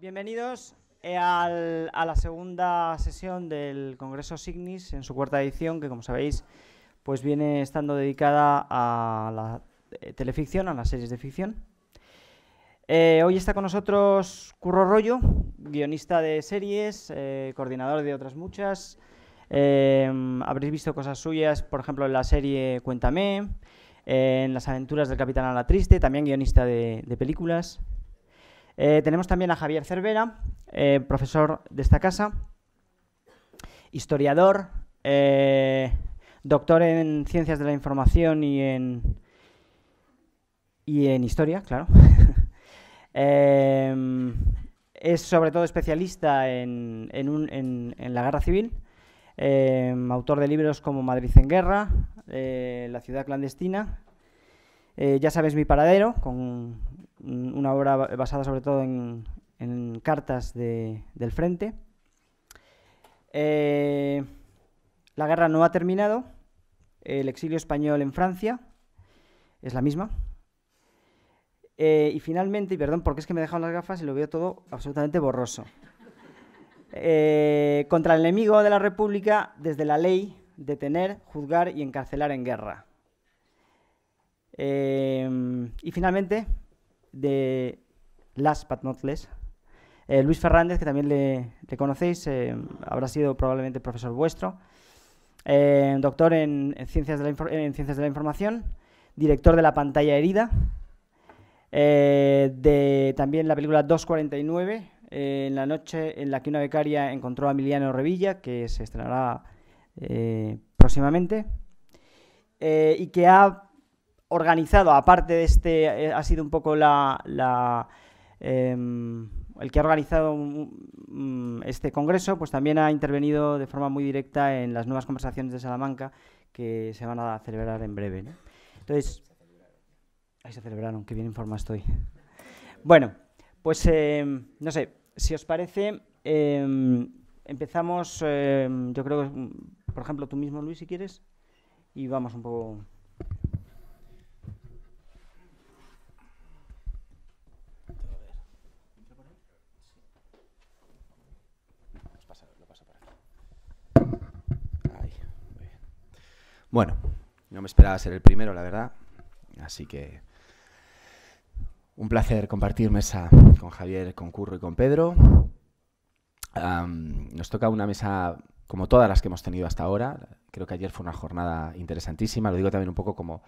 Bienvenidos eh, a la segunda sesión del Congreso Signis en su cuarta edición, que como sabéis, pues viene estando dedicada a la eh, teleficción, a las series de ficción. Eh, hoy está con nosotros Curro Rollo, guionista de series, coordinador de otras muchas. habréis visto cosas suyas, por ejemplo, en la serie Cuéntame, en las aventuras del Capitán a Triste, también guionista de películas. Eh, tenemos también a Javier Cervera, eh, profesor de esta casa, historiador, eh, doctor en ciencias de la información y en, y en historia, claro. es sobre todo especialista en, en la guerra civil, autor de libros como Madrid en guerra, La ciudad clandestina, Ya sabes mi paradero, con una obra basada sobre todo en, cartas del frente. Eh, la guerra no ha terminado, el exilio español en Francia es la misma. Eh, y finalmente, y perdón porque es que me he dejado las gafas y lo veo todo absolutamente borroso. Eh, contra el enemigo de la República desde la ley, detener, juzgar y encarcelar en guerra. y finalmente, de Last but not less, eh, Luis Fernández, que también le, conocéis, eh, habrá sido probablemente profesor vuestro, eh, doctor en, ciencias de la Información, director de La pantalla herida, de también la película 249, en la noche en la que una becaria encontró a Emiliano Revilla, que se estrenará próximamente, y que ha organizado, aparte de este, eh, ha sido un poco la, em, el que ha organizado mm, este congreso, pues también ha intervenido de forma muy directa en las nuevas conversaciones de Salamanca que se van a celebrar en breve. Entonces, ahí se celebraron, qué bien informado estoy. Bueno, pues em, no sé, si os parece, em, empezamos, yo creo, por ejemplo, tú mismo, Luis, si quieres, y vamos un poco. Bueno, no me esperaba ser el primero, la verdad. Así que un placer compartir mesa con Javier, con Curro y con Pedro. nos toca una mesa como todas las que hemos tenido hasta ahora. Creo que ayer fue una jornada interesantísima. Lo digo también un poco como,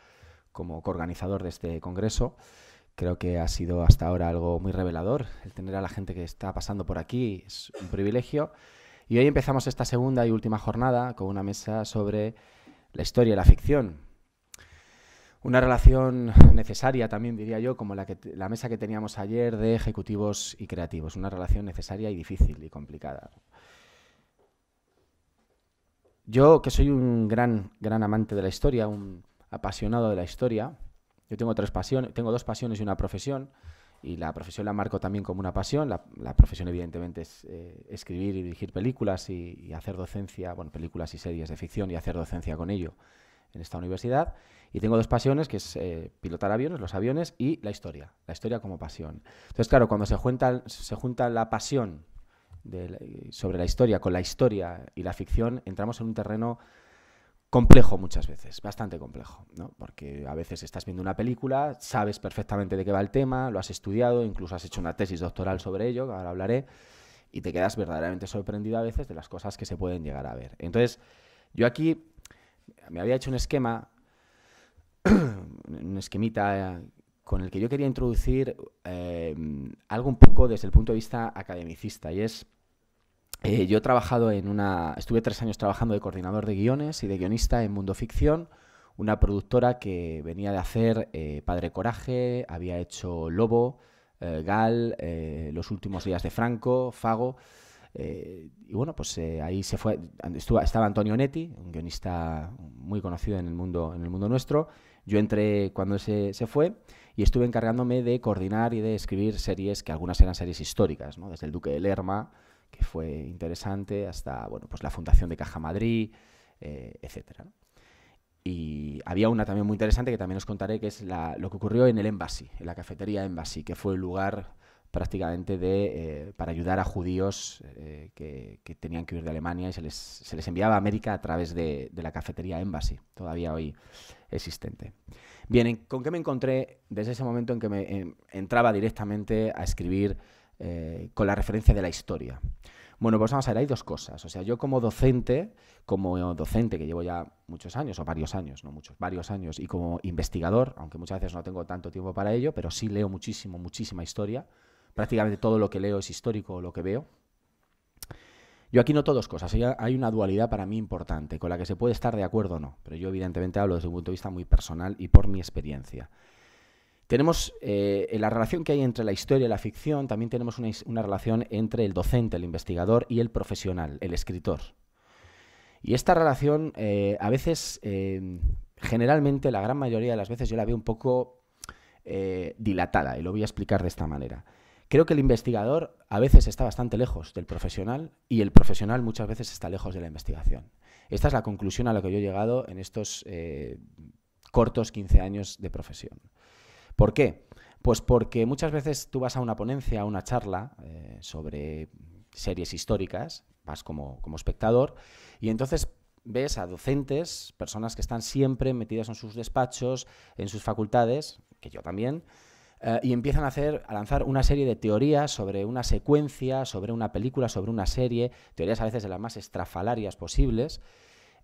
como coorganizador de este congreso. Creo que ha sido hasta ahora algo muy revelador el tener a la gente que está pasando por aquí. Es un privilegio. Y hoy empezamos esta segunda y última jornada con una mesa sobre la historia y la ficción. Una relación necesaria también, diría yo, como la, que, la mesa que teníamos ayer de ejecutivos y creativos. Una relación necesaria y difícil y complicada. Yo, que soy un gran, gran amante de la historia, un apasionado de la historia, yo tengo tres pasiones, tengo dos pasiones y una profesión y la profesión la marco también como una pasión. La, profesión, evidentemente, es eh, escribir y dirigir películas y, hacer docencia, bueno, películas y series de ficción y hacer docencia con ello en esta universidad. Y tengo dos pasiones, que es eh, pilotar aviones, los aviones, y la historia, la historia como pasión. Entonces, claro, cuando se junta, se junta la pasión eh, sobre la historia con la historia y la ficción, entramos en un terreno complejo muchas veces, bastante complejo, ¿no? Porque a veces estás viendo una película, sabes perfectamente de qué va el tema, lo has estudiado, incluso has hecho una tesis doctoral sobre ello, que ahora hablaré, y te quedas verdaderamente sorprendido a veces de las cosas que se pueden llegar a ver. Entonces, yo aquí me había hecho un esquema, un esquemita eh, con el que yo quería introducir eh, algo un poco desde el punto de vista academicista, y es eh, yo he trabajado en una. Estuve tres años trabajando de coordinador de guiones y de guionista en Mundo Ficción, una productora que venía de hacer eh, Padre Coraje, había hecho Lobo, eh, Gal, Los últimos días de Franco, Fago. y bueno, pues ahí se fue. estaba Antonio Netti, un guionista muy conocido en el mundo, en el mundo nuestro. Yo entré cuando se, se fue y estuve encargándome de coordinar y de escribir series que algunas eran series históricas, desde El Duque de Lerma que fue interesante, hasta bueno, pues la fundación de Caja Madrid, eh, etc. Y había una también muy interesante que también os contaré, que es lo que ocurrió en el Embassy, en la cafetería Embassy, que fue el lugar prácticamente de, eh, para ayudar a judíos eh, que, tenían que huir de Alemania y se les, enviaba a América a través de, la cafetería Embassy, todavía hoy existente. Bien, ¿con qué me encontré desde ese momento en que me entraba directamente a escribir eh, con la referencia de la historia. Bueno, pues vamos a ver, hay dos cosas. O sea, yo como docente, como docente que llevo ya muchos años, o varios años, no muchos, varios años, y como investigador, aunque muchas veces no tengo tanto tiempo para ello, pero sí leo muchísimo, muchísima historia. Prácticamente todo lo que leo es histórico, lo que veo. Yo aquí noto dos cosas. Hay una dualidad para mí importante, con la que se puede estar de acuerdo o no, pero yo evidentemente hablo desde un punto de vista muy personal y por mi experiencia. Tenemos eh, la relación que hay entre la historia y la ficción, también tenemos una, relación entre el docente, el investigador y el profesional, el escritor. Y esta relación eh, a veces, eh, generalmente, la gran mayoría de las veces yo la veo un poco dilatada y lo voy a explicar de esta manera. Creo que el investigador a veces está bastante lejos del profesional y el profesional muchas veces está lejos de la investigación. Esta es la conclusión a la que yo he llegado en estos cortos 15 años de profesión. ¿Por qué? Pues porque muchas veces tú vas a una ponencia, a una charla eh, sobre series históricas, vas como, como espectador, y entonces ves a docentes, personas que están siempre metidas en sus despachos, en sus facultades, que yo también, eh, y empiezan a, hacer, a lanzar una serie de teorías sobre una secuencia, sobre una película, sobre una serie, teorías a veces de las más estrafalarias posibles,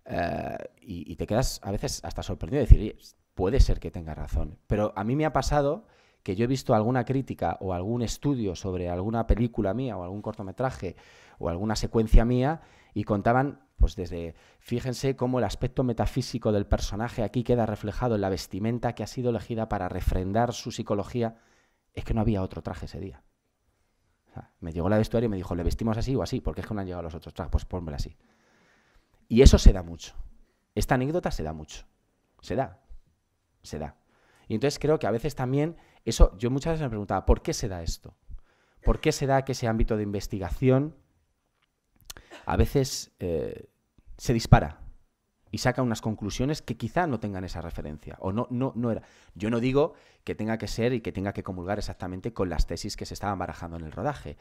eh, y, te quedas a veces hasta sorprendido de decir, puede ser que tenga razón. Pero a mí me ha pasado que yo he visto alguna crítica o algún estudio sobre alguna película mía o algún cortometraje o alguna secuencia mía y contaban, pues desde, fíjense cómo el aspecto metafísico del personaje aquí queda reflejado en la vestimenta que ha sido elegida para refrendar su psicología. Es que no había otro traje ese día. me llegó la vestuario y me dijo, ¿le vestimos así o así? Porque es que no han llegado los otros trajes, pues así. Y eso se da mucho. Esta anécdota se da mucho. Se da se da. Y entonces creo que a veces también eso, yo muchas veces me preguntaba, ¿por qué se da esto? ¿Por qué se da que ese ámbito de investigación a veces eh, se dispara y saca unas conclusiones que quizá no tengan esa referencia o no, no, no era. Yo no digo que tenga que ser y que tenga que comulgar exactamente con las tesis que se estaban barajando en el rodaje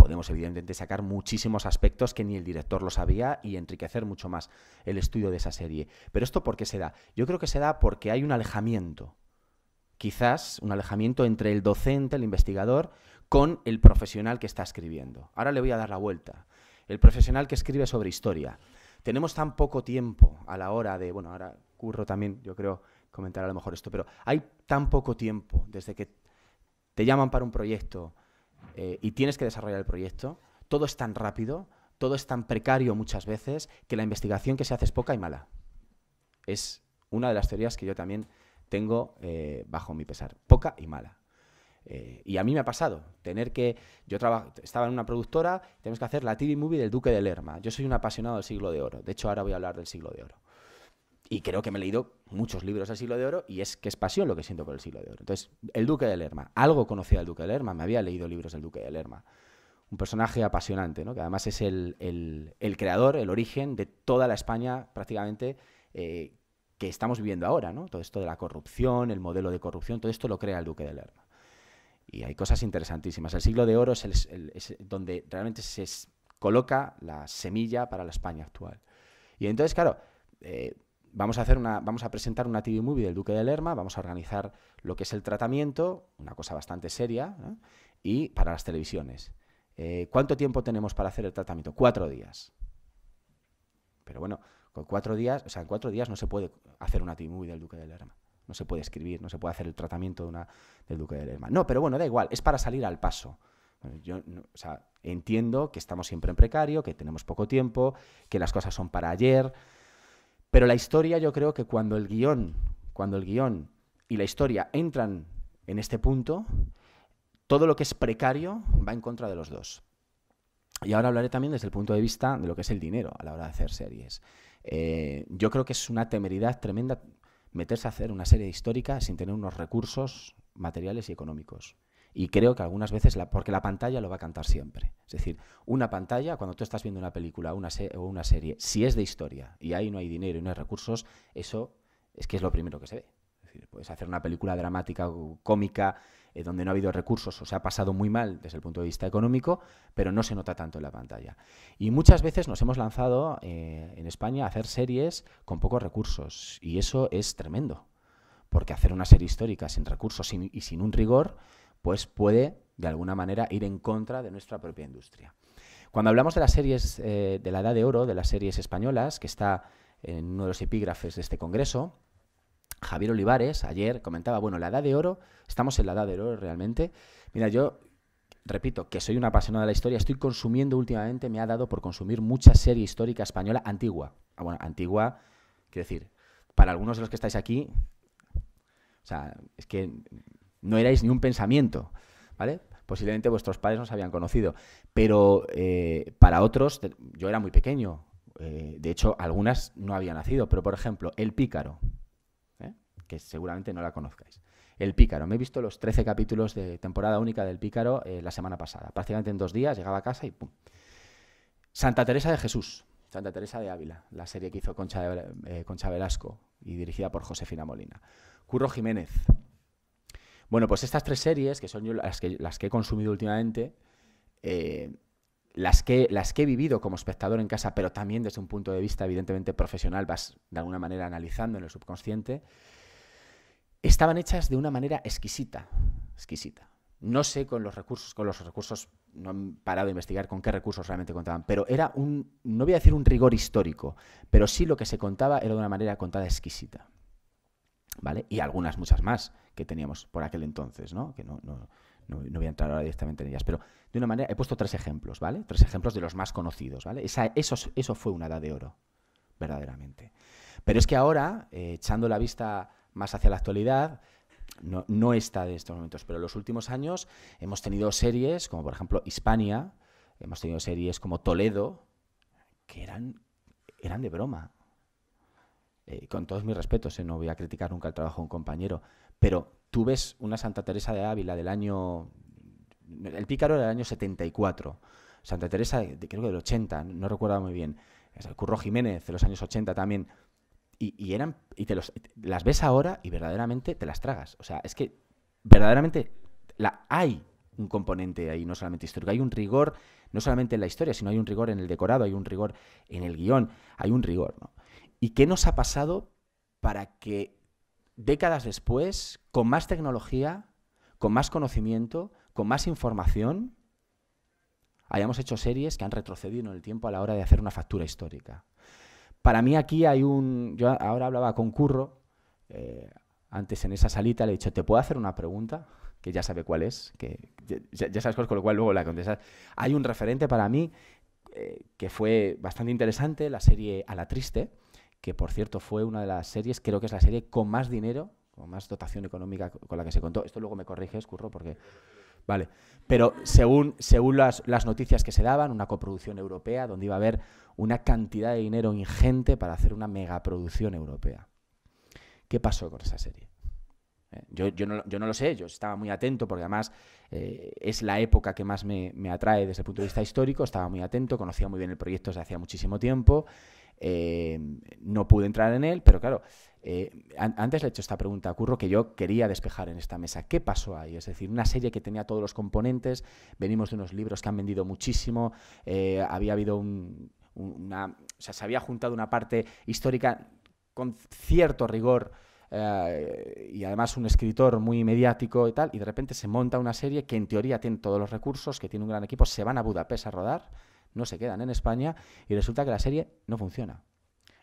podemos evidentemente sacar muchísimos aspectos que ni el director lo sabía y enriquecer mucho más el estudio de esa serie. Pero esto por qué se da? Yo creo que se da porque hay un alejamiento, quizás un alejamiento entre el docente, el investigador, con el profesional que está escribiendo. Ahora le voy a dar la vuelta. El profesional que escribe sobre historia. Tenemos tan poco tiempo a la hora de, bueno, ahora Curro también, yo creo, comentar a lo mejor esto, pero hay tan poco tiempo desde que te llaman para un proyecto, eh, y tienes que desarrollar el proyecto. Todo es tan rápido, todo es tan precario muchas veces que la investigación que se hace es poca y mala. Es una de las teorías que yo también tengo eh, bajo mi pesar, poca y mala. Eh, y a mí me ha pasado tener que. Yo estaba en una productora, tenemos que hacer la TV movie del Duque de Lerma. Yo soy un apasionado del siglo de oro. De hecho, ahora voy a hablar del siglo de oro y creo que me he leído muchos libros del siglo de oro y es que es pasión lo que siento por el siglo de oro. Entonces, el duque de Lerma, algo conocía del duque de Lerma, me había leído libros del duque de Lerma. Un personaje apasionante, ¿no? que además es el, creador, el origen de toda la España prácticamente eh, que estamos viviendo ahora. ¿no? Todo esto de la corrupción, el modelo de corrupción, todo esto lo crea el duque de Lerma. Y hay cosas interesantísimas. El siglo de oro es, donde realmente se coloca la semilla para la España actual. Y entonces, claro, eh, vamos a hacer una, vamos a presentar una TV movie del Duque de Lerma, vamos a organizar lo que es el tratamiento, una cosa bastante seria, y para las televisiones. Eh, ¿Cuánto tiempo tenemos para hacer el tratamiento? Cuatro días. Pero bueno, con cuatro días, o sea, en cuatro días no se puede hacer una TV movie del Duque de Lerma. No se puede escribir, no se puede hacer el tratamiento de una, del Duque de Lerma. No, pero bueno, da igual, es para salir al paso. Yo entiendo que estamos siempre en precario, que tenemos poco tiempo, que las cosas son para ayer, pero la historia, yo creo que cuando el guión, cuando el y la historia entran en este punto, todo lo que es precario va en contra de los dos. Y ahora hablaré también desde el punto de vista de lo que es el dinero a la hora de hacer series. Eh, yo creo que es una temeridad tremenda meterse a hacer una serie histórica sin tener unos recursos materiales y económicos. Y creo que algunas veces, la, porque la pantalla lo va a cantar siempre. Es decir, una pantalla, cuando tú estás viendo una película una o una serie, si es de historia y ahí no hay dinero y no hay recursos, eso es que es lo primero que se ve. puedes hacer una película dramática o cómica eh, donde no ha habido recursos o se ha pasado muy mal desde el punto de vista económico, pero no se nota tanto en la pantalla. Y muchas veces nos hemos lanzado eh, en España a hacer series con pocos recursos y eso es tremendo, porque hacer una serie histórica sin recursos y sin un rigor pues puede de alguna manera ir en contra de nuestra propia industria. Cuando hablamos de las series eh, de la Edad de Oro, de las series españolas, que está en uno de los epígrafes de este Congreso, Javier Olivares ayer comentaba, bueno, la Edad de Oro, estamos en la Edad de Oro realmente. Mira, yo repito, que soy un apasionado de la historia, estoy consumiendo últimamente, me ha dado por consumir mucha serie histórica española antigua. Ah, bueno, antigua, quiero decir, para algunos de los que estáis aquí, o sea, es que no erais ni un pensamiento, ¿vale? Posiblemente vuestros padres no habían conocido, pero eh, para otros, yo era muy pequeño, eh, de hecho algunas no había nacido, pero por ejemplo, El Pícaro, ¿eh? que seguramente no la conozcáis. El Pícaro, me he visto los 13 capítulos de temporada única del Pícaro la semana pasada, prácticamente en dos días, llegaba a casa y ¡pum! Santa Teresa de Jesús, Santa Teresa de Ávila, la serie que hizo Concha Velasco y dirigida por Josefina Molina. Curro Jiménez, bueno, pues estas tres series, que son las que, las que he consumido últimamente, eh, las, que, las que he vivido como espectador en casa, pero también desde un punto de vista evidentemente profesional, vas de alguna manera analizando en el subconsciente, estaban hechas de una manera exquisita, exquisita. No sé con los recursos, con los recursos, no han parado de investigar con qué recursos realmente contaban, pero era un, no voy a decir un rigor histórico, pero sí lo que se contaba era de una manera contada exquisita. Y algunas muchas más que teníamos por aquel entonces, Que no, no, no, voy a entrar ahora directamente en ellas, pero de una manera he puesto tres ejemplos, ¿vale? Tres ejemplos de los más conocidos, ¿vale? Esa, eso, eso fue una edad de oro, verdaderamente. Pero es que ahora, eh, echando la vista más hacia la actualidad, no, no, está de estos momentos, pero en los últimos años hemos tenido series como por ejemplo Hispania, hemos tenido series como Toledo, que eran, eran de broma, eh, con todos mis respetos, eh, no voy a criticar nunca el trabajo de un compañero, pero tú ves una Santa Teresa de Ávila del año... El pícaro era del año 74, Santa Teresa de, creo que del 80, no recuerdo muy bien, el Curro Jiménez de los años 80 también, y, eran y te los, las ves ahora y verdaderamente te las tragas. O sea, es que verdaderamente hay un componente ahí, no solamente histórico, hay un rigor, no solamente en la historia, sino hay un rigor en el decorado, hay un rigor en el guión, hay un rigor, ¿no? ¿Y qué nos ha pasado para que décadas después, con más tecnología, con más conocimiento, con más información, hayamos hecho series que han retrocedido en el tiempo a la hora de hacer una factura histórica? Para mí aquí hay un... Yo ahora hablaba con Curro, eh, antes en esa salita le he dicho, ¿te puedo hacer una pregunta? Que ya sabe cuál es, que ya, sabes cuál es, con lo cual luego la contestas. Hay un referente para mí eh, que fue bastante interesante, la serie A la Triste, que por cierto fue una de las series, creo que es la serie con más dinero, con más dotación económica con la que se contó. Esto luego me corriges, Curro, porque... Vale, pero según, según las, noticias que se daban, una coproducción europea donde iba a haber una cantidad de dinero ingente para hacer una megaproducción europea. ¿Qué pasó con esa serie? Eh, yo, yo, no, lo sé, yo estaba muy atento porque además eh, es la época que más me, me, atrae desde el punto de vista histórico, estaba muy atento, conocía muy bien el proyecto desde hacía muchísimo tiempo eh, no pude entrar en él, pero claro, eh, antes le he hecho esta pregunta a Curro que yo quería despejar en esta mesa. ¿Qué pasó ahí? Es decir, una serie que tenía todos los componentes, venimos de unos libros que han vendido muchísimo, eh, había habido una... se había juntado una parte histórica con cierto rigor y además un escritor muy mediático y tal, y de repente se monta una serie que en teoría tiene todos los recursos, que tiene un gran equipo, se van a Budapest a rodar no se quedan en España y resulta que la serie no funciona.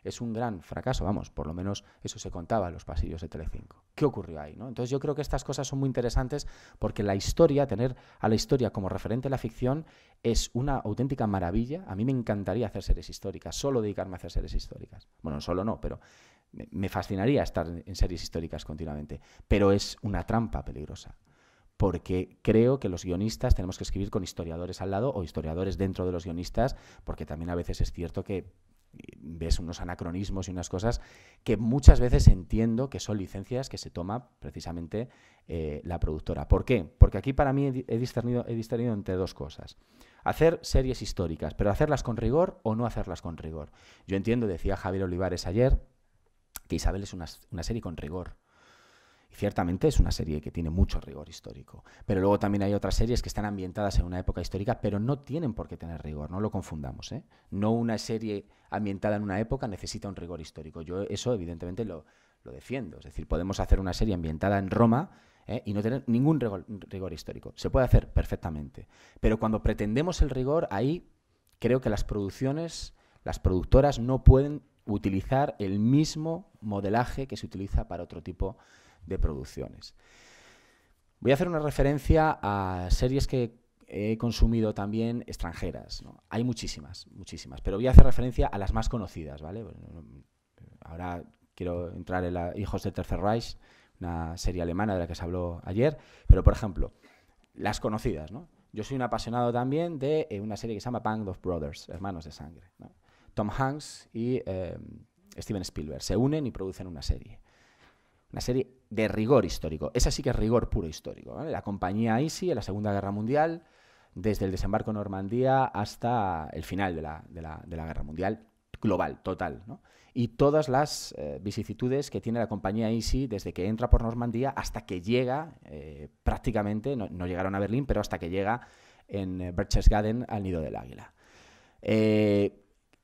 Es un gran fracaso, vamos, por lo menos eso se contaba en los pasillos de Telecinco. ¿Qué ocurrió ahí? ¿no? Entonces yo creo que estas cosas son muy interesantes porque la historia, tener a la historia como referente a la ficción es una auténtica maravilla. A mí me encantaría hacer series históricas, solo dedicarme a hacer series históricas. Bueno, solo no, pero me fascinaría estar en series históricas continuamente, pero es una trampa peligrosa porque creo que los guionistas tenemos que escribir con historiadores al lado o historiadores dentro de los guionistas, porque también a veces es cierto que eh, ves unos anacronismos y unas cosas que muchas veces entiendo que son licencias que se toma precisamente eh, la productora. ¿Por qué? Porque aquí para mí he discernido, he entre dos cosas. Hacer series históricas, pero hacerlas con rigor o no hacerlas con rigor. Yo entiendo, decía Javier Olivares ayer, que Isabel es una serie con rigor y ciertamente es una serie que tiene mucho rigor histórico. Pero luego también hay otras series que están ambientadas en una época histórica, pero no tienen por qué tener rigor, no lo confundamos. ¿eh? No una serie ambientada en una época necesita un rigor histórico. Yo eso evidentemente lo, defiendo. Es decir, podemos hacer una serie ambientada en Roma ¿eh? y no tener ningún rigor, rigor, histórico. Se puede hacer perfectamente. Pero cuando pretendemos el rigor, ahí creo que las producciones, las productoras no pueden utilizar el mismo modelaje que se utiliza para otro tipo de de producciones. Voy a hacer una referencia a series que he consumido también extranjeras. Hay muchísimas, muchísimas, pero voy a hacer referencia a las más conocidas, ¿vale? Ahora quiero entrar en la Hijos de Tercer Reich, una serie alemana de la que se habló ayer, pero por ejemplo, las conocidas, Yo soy un apasionado también de eh, una serie que se llama Band of Brothers, Hermanos de Sangre. Tom Hanks y eh, Steven Spielberg se unen y producen una serie. Una serie de rigor histórico. Esa sí que es rigor puro histórico. La compañía ISI en la Segunda Guerra Mundial, desde el desembarco en Normandía hasta el final de la, de la, Guerra Mundial global, total. Y todas las eh, vicisitudes que tiene la compañía ISI desde que entra por Normandía hasta que llega, eh, prácticamente, no, llegaron a Berlín, pero hasta que llega en eh, Berchtesgaden al nido del águila.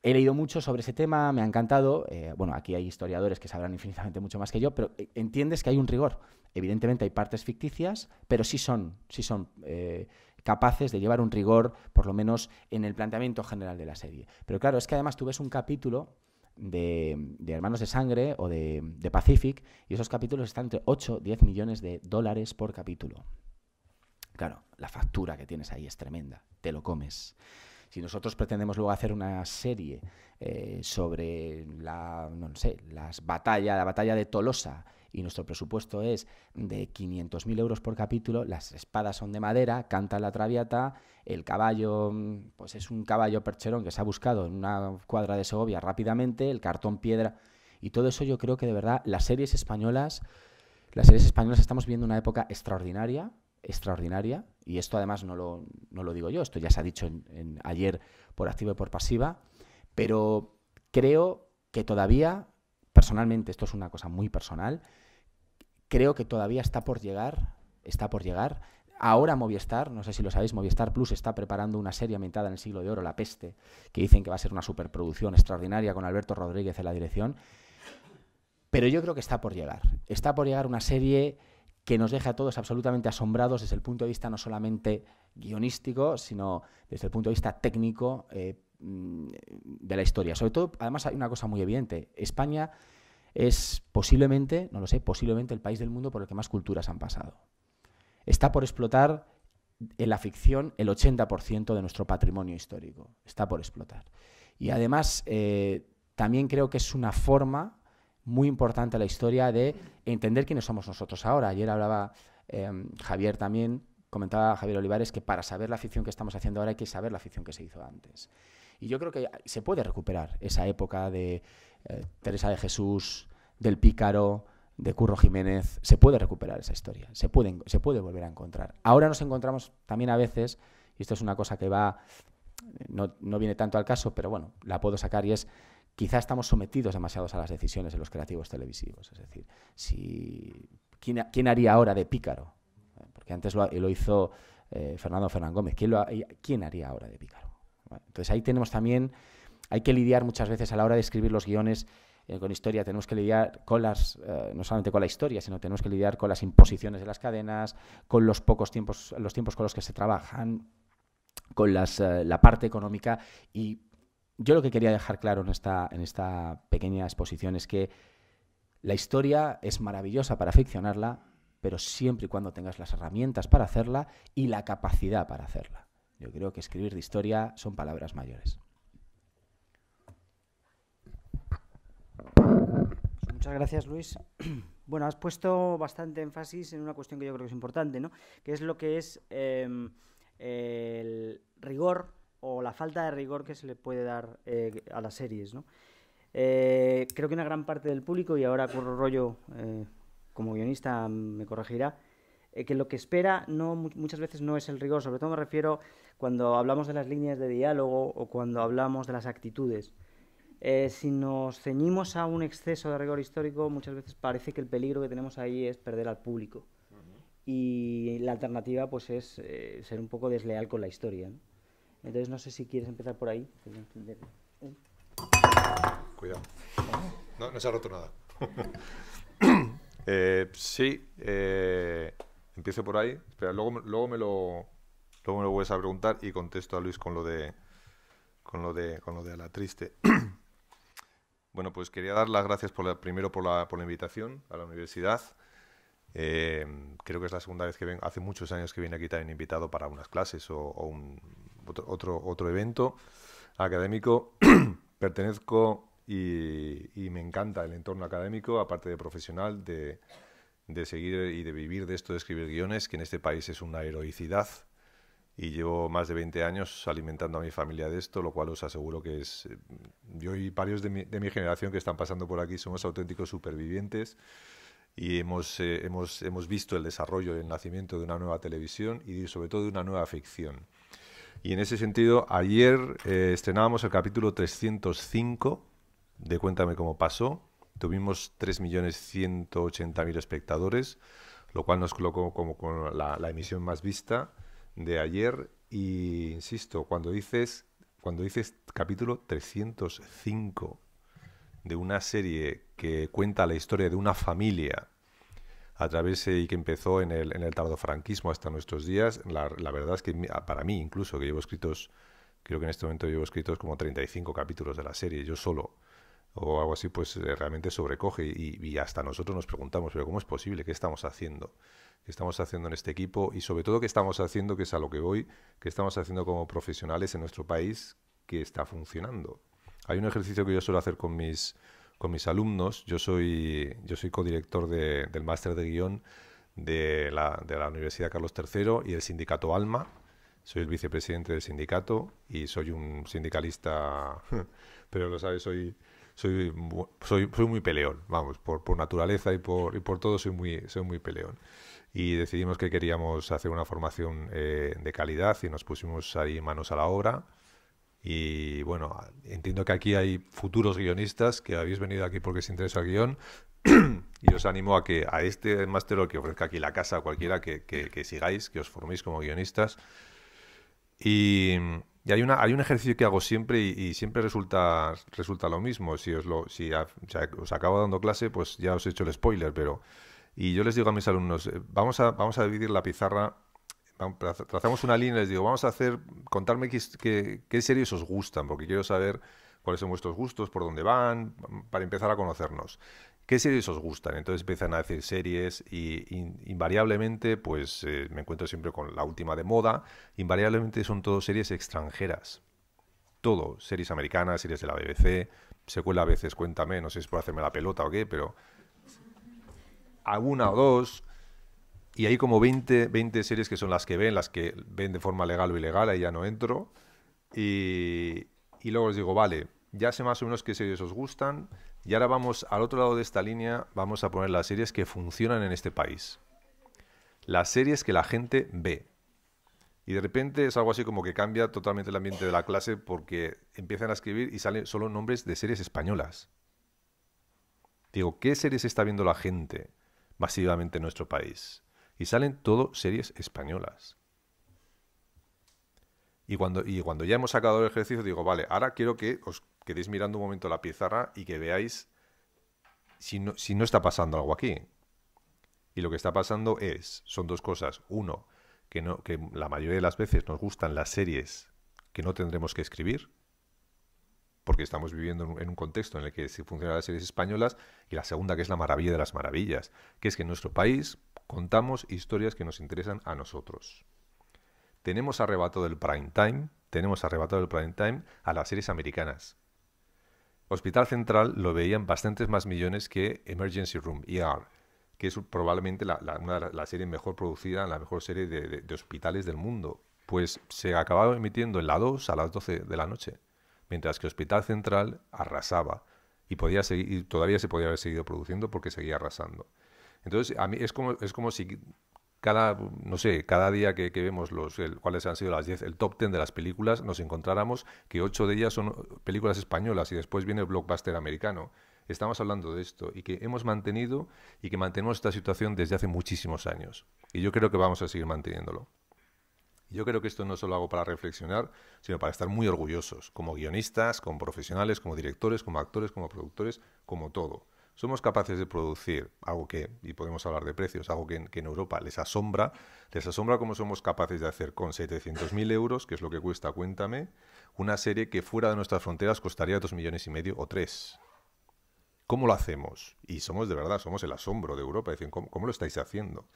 He leído mucho sobre ese tema, me ha encantado. Eh, bueno, aquí hay historiadores que sabrán infinitamente mucho más que yo, pero eh, entiendes que hay un rigor. Evidentemente hay partes ficticias, pero sí son, sí son eh, capaces de llevar un rigor, por lo menos en el planteamiento general de la serie. Pero claro, es que además tú ves un capítulo de, Hermanos de Sangre o de, Pacific, y esos capítulos están entre 8 10 millones de dólares por capítulo. Claro, la factura que tienes ahí es tremenda, te lo comes. Si nosotros pretendemos luego hacer una serie eh, sobre la, no sé, las la batalla de Tolosa, y nuestro presupuesto es de 500.000 euros por capítulo, las espadas son de madera, canta la traviata, el caballo, pues es un caballo percherón que se ha buscado en una cuadra de Segovia rápidamente, el cartón piedra, y todo eso yo creo que de verdad las series españolas, las series españolas estamos viviendo una época extraordinaria, extraordinaria, y esto además no lo, no lo digo yo, esto ya se ha dicho en, ayer por activa y por pasiva, pero creo que todavía, personalmente, esto es una cosa muy personal, creo que todavía está por llegar, está por llegar. Ahora Movistar, no sé si lo sabéis, Movistar Plus está preparando una serie ambientada en el siglo de oro, La Peste, que dicen que va a ser una superproducción extraordinaria con Alberto Rodríguez en la dirección. Pero yo creo que está por llegar. Está por llegar una serie que nos deja a todos absolutamente asombrados desde el punto de vista no solamente guionístico, sino desde el punto de vista técnico eh, mm, de la historia. Sobre todo, además hay una cosa muy evidente, España es posiblemente, no lo sé, posiblemente el país del mundo por el que más culturas han pasado. Está por explotar en la ficción el 80% de nuestro patrimonio histórico, está por explotar. Y además, eh, también creo que es una forma muy importante la historia de entender quiénes somos nosotros ahora. Ayer hablaba em, Javier también, comentaba Javier Olivares que para saber la ficción que estamos haciendo ahora hay que saber la ficción que se hizo antes. Y yo creo que se puede recuperar esa época de eh, Teresa de Jesús, del Pícaro, de Curro Jiménez, se puede recuperar esa historia, se puede, se puede volver a encontrar. Ahora nos encontramos también a veces, y esto es una cosa que va, no viene tanto al caso, pero bueno, la puedo sacar y es quizá estamos sometidos demasiados a las decisiones de los creativos televisivos. Es decir, si, ¿quién, haría ahora de pícaro? Porque antes lo, hizo Fernando Fernán Gómez. ¿Quién, haría ahora de pícaro? entonces ahí tenemos también, hay que lidiar muchas veces a la hora de escribir los guiones eh, con historia, tenemos que lidiar con las, eh, no solamente con la historia, sino tenemos que lidiar con las imposiciones de las cadenas, con los pocos tiempos, los tiempos con los que se trabajan, con eh, la parte económica y yo lo que quería dejar claro en esta, en esta pequeña exposición es que la historia es maravillosa para ficcionarla, pero siempre y cuando tengas las herramientas para hacerla y la capacidad para hacerla. Yo creo que escribir de historia son palabras mayores. Muchas gracias, Luis. Bueno, has puesto bastante énfasis en una cuestión que yo creo que es importante, ¿no? Que es lo que es em, el rigor o la falta de rigor que se le puede dar eh, a las series. ¿no? Eh, creo que una gran parte del público, y ahora corro Rollo, eh, como guionista, me corregirá, que lo que espera no, muchas veces no es el rigor. Sobre todo me refiero cuando hablamos de las líneas de diálogo o cuando hablamos de las actitudes. si nos ceñimos a un exceso de rigor histórico, muchas veces parece que el peligro que tenemos ahí es perder al público. Y la alternativa pues es ser un poco desleal con la historia. ¿no? Entonces no sé si quieres empezar por ahí. Cuidado. No, no se ha roto nada. Eh, sí, eh, empiezo por ahí. pero luego, luego, me lo, luego me vuelves a preguntar y contesto a Luis con lo de, con lo de, con lo de la triste. bueno, pues quería dar las gracias por primero por la, por la invitación a la universidad. Eh, creo que es la segunda vez que vengo. Hace muchos años que viene aquí también invitado para unas clases o un, otro, otro, evento académico. Pertenezco y, me encanta el entorno académico, aparte de profesional, de, seguir y de vivir de esto de escribir guiones, que en este país es una heroicidad. Y llevo más de 20 años alimentando a mi familia de esto, lo cual os aseguro que es... Yo y varios de mi, de mi generación que están pasando por aquí somos auténticos supervivientes y hemos, eh, hemos visto el desarrollo y el nacimiento de una nueva televisión y sobre todo de una nueva ficción y en ese sentido, ayer eh, estrenábamos el capítulo 305 de Cuéntame cómo pasó. Tuvimos 3.180.000 espectadores, lo cual nos colocó como la, la, emisión más vista de ayer. Y insisto, cuando dices, cuando dices capítulo 305 de una serie que cuenta la historia de una familia a través eh, y que empezó en el, en el hasta nuestros días. La, verdad es que para mí, incluso, que llevo escritos, creo que en este momento llevo escritos como 35 capítulos de la serie, yo solo, o algo así, pues eh, realmente sobrecoge y, y hasta nosotros nos preguntamos, pero ¿cómo es posible? ¿Qué estamos haciendo? ¿Qué estamos haciendo en este equipo? Y sobre todo, ¿qué estamos haciendo? Que es a lo que voy, ¿qué estamos haciendo como profesionales en nuestro país que está funcionando? Hay un ejercicio que yo suelo hacer con mis con mis alumnos. Yo soy, yo soy codirector del máster de guión de la, Universidad Carlos III y el sindicato Alma. Soy el vicepresidente del sindicato y soy un sindicalista, pero lo sabes, soy, soy, soy, muy peleón, vamos, por, naturaleza y por, y por todo soy muy, soy muy peleón. Y decidimos que queríamos hacer una formación eh, de calidad y nos pusimos ahí manos a la obra y bueno, entiendo que aquí hay futuros guionistas que habéis venido aquí porque os interesa el guión. y os animo a que a este máster que ofrezca aquí la casa, cualquiera que, sigáis, que os forméis como guionistas. Y, hay, una, hay un ejercicio que hago siempre y, siempre resulta, resulta lo mismo. Si, os, lo, si os acabo dando clase, pues ya os he hecho el spoiler, pero... Y yo les digo a mis alumnos, eh, vamos a, vamos a dividir la pizarra trazamos una línea les digo, vamos a hacer, contarme qué, series os gustan, porque quiero saber cuáles son vuestros gustos, por dónde van, para empezar a conocernos. ¿Qué series os gustan? Entonces empiezan a decir series y invariablemente, pues eh, me encuentro siempre con la última de moda, invariablemente son todas series extranjeras. Todo, series americanas, series de la BBC, cuela a veces, cuéntame, no sé si es por hacerme la pelota o qué, pero alguna o dos y hay como 20, series que son las que ven, las que ven de forma legal o ilegal, ahí ya no entro. Y, luego os digo, vale, ya sé más o menos qué series os gustan. Y ahora vamos al otro lado de esta línea, vamos a poner las series que funcionan en este país. Las series que la gente ve. Y de repente es algo así como que cambia totalmente el ambiente de la clase porque empiezan a escribir y salen solo nombres de series españolas. Digo, ¿qué series está viendo la gente masivamente en nuestro país? Y salen todo series españolas. Y cuando, y cuando ya hemos sacado el ejercicio, digo, vale, ahora quiero que os quedéis mirando un momento la pizarra y que veáis si no, si no está pasando algo aquí. Y lo que está pasando es, son dos cosas. Uno, que, no, que la mayoría de las veces nos gustan las series que no tendremos que escribir, porque estamos viviendo en un contexto en el que se funcionan las series españolas. Y la segunda, que es la maravilla de las maravillas, que es que en nuestro país Contamos historias que nos interesan a nosotros. Tenemos arrebatado del prime time, tenemos arrebatado del prime time a las series americanas. Hospital Central lo veían bastantes más millones que Emergency Room, ER, que es probablemente la, una de series serie mejor producida, la mejor serie de, hospitales del mundo. Pues se acababa emitiendo en la 2 a las 12 de la noche, mientras que Hospital Central arrasaba y, podía seguir, y todavía se podía haber seguido produciendo porque seguía arrasando. Entonces, a mí es como, es como si cada, no sé, cada día que, vemos los, cuáles han sido las 10, el top 10 de las películas, nos encontráramos que ocho de ellas son películas españolas y después viene el blockbuster americano. Estamos hablando de esto y que hemos mantenido y que mantenemos esta situación desde hace muchísimos años. Y yo creo que vamos a seguir manteniéndolo. Yo creo que esto no solo hago para reflexionar, sino para estar muy orgullosos, como guionistas, como profesionales, como directores, como actores, como productores, como todo somos capaces de producir algo que, y podemos hablar de precios, algo que, en Europa les asombra, les asombra cómo somos capaces de hacer con 700.000 euros, que es lo que cuesta, cuéntame, una serie que fuera de nuestras fronteras costaría 2 millones y medio o 3. ¿Cómo lo hacemos? Y somos de verdad, somos el asombro de Europa. Dicen, ¿cómo, lo estáis haciendo?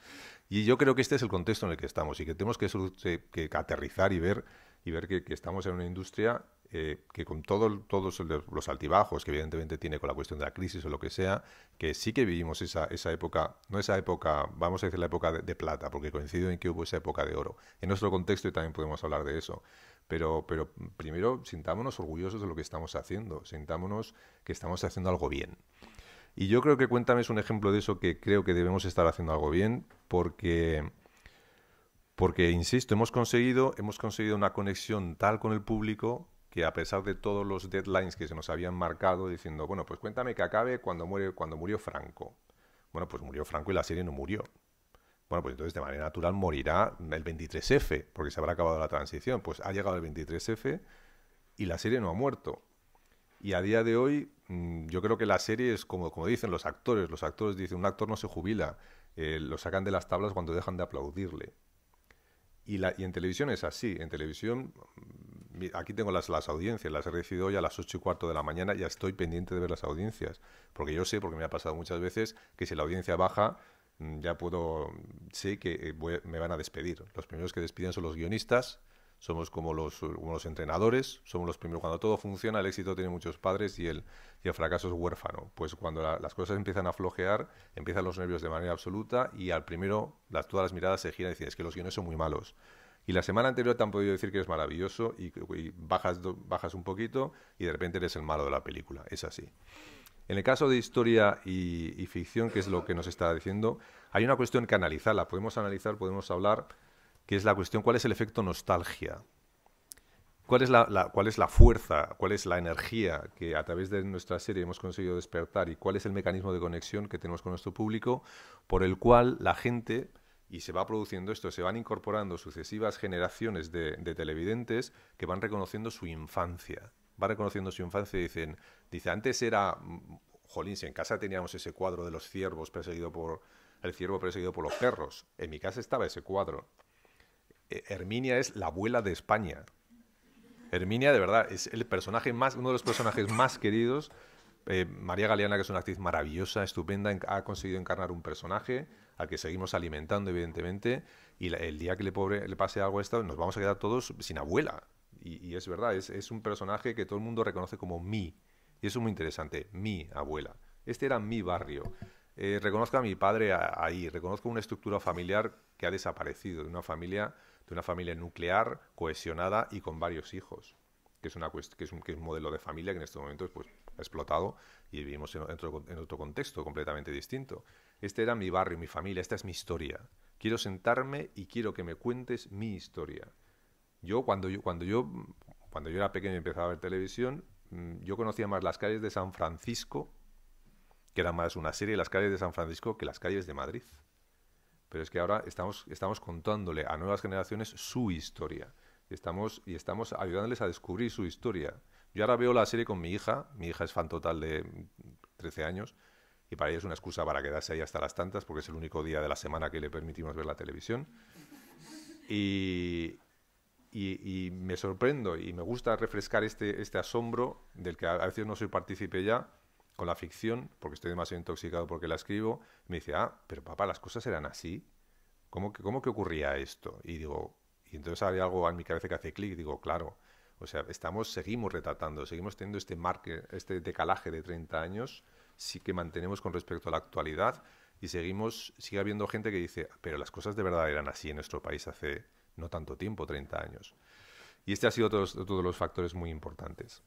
Y yo creo que este es el contexto en el que estamos y que tenemos que, eh, aterrizar y ver, y ver que estamos en una industria eh, que con todo, todos los altibajos que evidentemente tiene con la cuestión de la crisis o lo que sea, que sí que vivimos esa, época, no esa época, vamos a decir la época de, plata, porque coincido en que hubo esa época de oro. En nuestro contexto también podemos hablar de eso. Pero, pero primero sintámonos orgullosos de lo que estamos haciendo, sintámonos que estamos haciendo algo bien. Y yo creo que Cuéntame es un ejemplo de eso que creo que debemos estar haciendo algo bien, porque porque insisto, hemos conseguido, hemos conseguido una conexión tal con el público a pesar de todos los deadlines que se nos habían marcado, diciendo, bueno, pues cuéntame que acabe cuando, cuando murió Franco. Bueno, pues murió Franco y la serie no murió. Bueno, pues entonces de manera natural morirá el 23F, porque se habrá acabado la transición. Pues ha llegado el 23F y la serie no ha muerto. Y a día de hoy, mm, yo creo que la serie es como, como dicen los actores. Los actores dicen, un actor no se jubila, eh, lo sacan de las tablas cuando dejan de aplaudirle. Y, la, y en televisión es así. En televisión aquí tengo las, audiencias, las he recibido hoy a las 8 y cuarto de la mañana, ya estoy pendiente de ver las audiencias, porque yo sé, porque me ha pasado muchas veces, que si la audiencia baja, mm, ya puedo, sé que eh, me van a despedir. Los primeros que despiden son los guionistas, somos como los, entrenadores, somos los primeros. Cuando todo funciona, el éxito tiene muchos padres y el, fracaso es huérfano. Pues cuando las cosas empiezan a flojear, empiezan los nervios de manera absoluta y al primero las, todas las miradas se giran y dicen, es que los guiones son muy malos, y la semana anterior te han podido decir que es maravilloso y, bajas, bajas un poquito y de repente eres el malo de la película. Es así. En el caso de historia y, ficción, que es lo que nos está diciendo, hay una cuestión que analizarla. Podemos analizar, podemos hablar, que es la cuestión cuál es el efecto nostalgia. ¿Cuál es cuál es la fuerza, cuál es la energía que a través de nuestra serie hemos conseguido despertar y cuál es el mecanismo de conexión que tenemos con nuestro público por el cual la gente y se va produciendo esto, se van incorporando sucesivas generaciones de, televidentes que van reconociendo su infancia. Van reconociendo su infancia y dicen, dice, antes era, mm, jolín, si en casa teníamos ese cuadro de los ciervos perseguido por, el ciervo perseguido por los perros, en mi casa estaba ese cuadro. E, Herminia es la abuela de España. Herminia, de verdad, es el personaje más, uno de los personajes más queridos eh, María Galeana, que es una actriz maravillosa, estupenda, ha conseguido encarnar un personaje al que seguimos alimentando, evidentemente, y el día que le, pobre, le pase algo a esta, nos vamos a quedar todos sin abuela. Y, es verdad, es, un personaje que todo el mundo reconoce como mi, y eso es muy interesante, mi abuela. Este era mi barrio. Eh, reconozco a mi padre ahí, reconozco una estructura familiar que ha desaparecido, de una familia, de una familia nuclear, cohesionada y con varios hijos, que es, un, modelo de familia que en estos momentos pues, explotado y vivimos en otro, contexto completamente distinto. Este era mi barrio, mi familia, esta es mi historia. Quiero sentarme y quiero que me cuentes mi historia. Yo cuando yo cuando yo cuando yo era pequeño y empezaba a ver televisión, mm, yo conocía más las calles de San Francisco, que era más una serie de las calles de San Francisco que las calles de Madrid. Pero es que ahora estamos, estamos contándole a nuevas generaciones su historia. Estamos, y estamos ayudándoles a descubrir su historia. Yo ahora veo la serie con mi hija, mi hija es fan total de 13 años, y para ella es una excusa para quedarse ahí hasta las tantas, porque es el único día de la semana que le permitimos ver la televisión. Y, me sorprendo y me gusta refrescar este, este asombro del que a veces no soy partícipe ya con la ficción, porque estoy demasiado intoxicado porque la escribo. me dice, ah, pero papá, las cosas eran así. ¿Cómo que, cómo que ocurría esto? Y digo, y entonces hay algo en mi cabeza que hace clic, digo, claro o sea, estamos, seguimos retratando, seguimos teniendo este, marque, este decalaje de 30 años, sí que mantenemos con respecto a la actualidad y seguimos, sigue habiendo gente que dice, pero las cosas de verdad eran así en nuestro país hace no tanto tiempo, 30 años. Y este ha sido otro, de los factores muy importantes.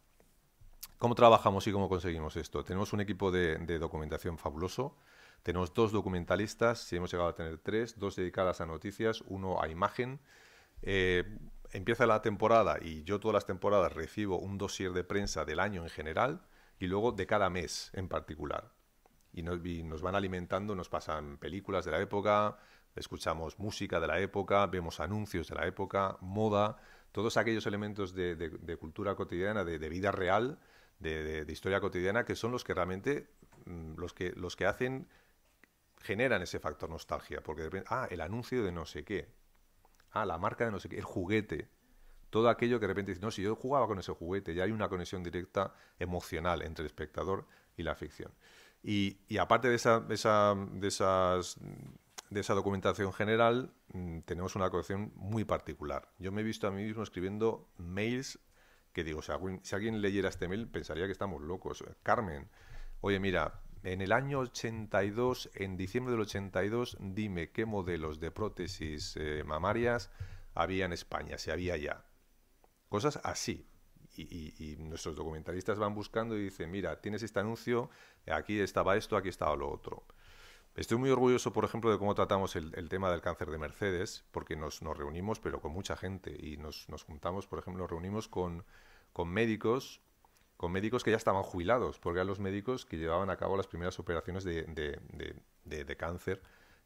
¿Cómo trabajamos y cómo conseguimos esto? Tenemos un equipo de, documentación fabuloso. Tenemos dos documentalistas, si hemos llegado a tener tres, dos dedicadas a noticias, uno a imagen. Eh, empieza la temporada y yo todas las temporadas recibo un dossier de prensa del año en general y luego de cada mes en particular. Y nos, van alimentando, nos pasan películas de la época, escuchamos música de la época, vemos anuncios de la época, moda, todos aquellos elementos de, cultura cotidiana, de, vida real, de, historia cotidiana, que son los que realmente mm, los que, los que hacen, generan ese factor nostalgia, porque de ah, el anuncio de no sé qué, Ah, la marca de no sé qué, el juguete. Todo aquello que de repente dice, no, si yo jugaba con ese juguete, ya hay una conexión directa emocional entre el espectador y la ficción. Y, aparte de esa, de, esas, de esa documentación general, mm, tenemos una colección muy particular. Yo me he visto a mí mismo escribiendo mails que digo, si alguien leyera este mail pensaría que estamos locos. Carmen, oye, mira, en el año 82, en diciembre del 82, dime qué modelos de prótesis eh, mamarias había en España, si había ya. Cosas así. Y, nuestros documentalistas van buscando y dicen, mira, tienes este anuncio, aquí estaba esto, aquí estaba lo otro. Estoy muy orgulloso, por ejemplo, de cómo tratamos el, tema del cáncer de Mercedes, porque nos, reunimos, pero con mucha gente, y nos, juntamos, por ejemplo, nos reunimos con médicos con médicos que ya estaban jubilados, porque eran los médicos que llevaban a cabo las primeras operaciones de, cáncer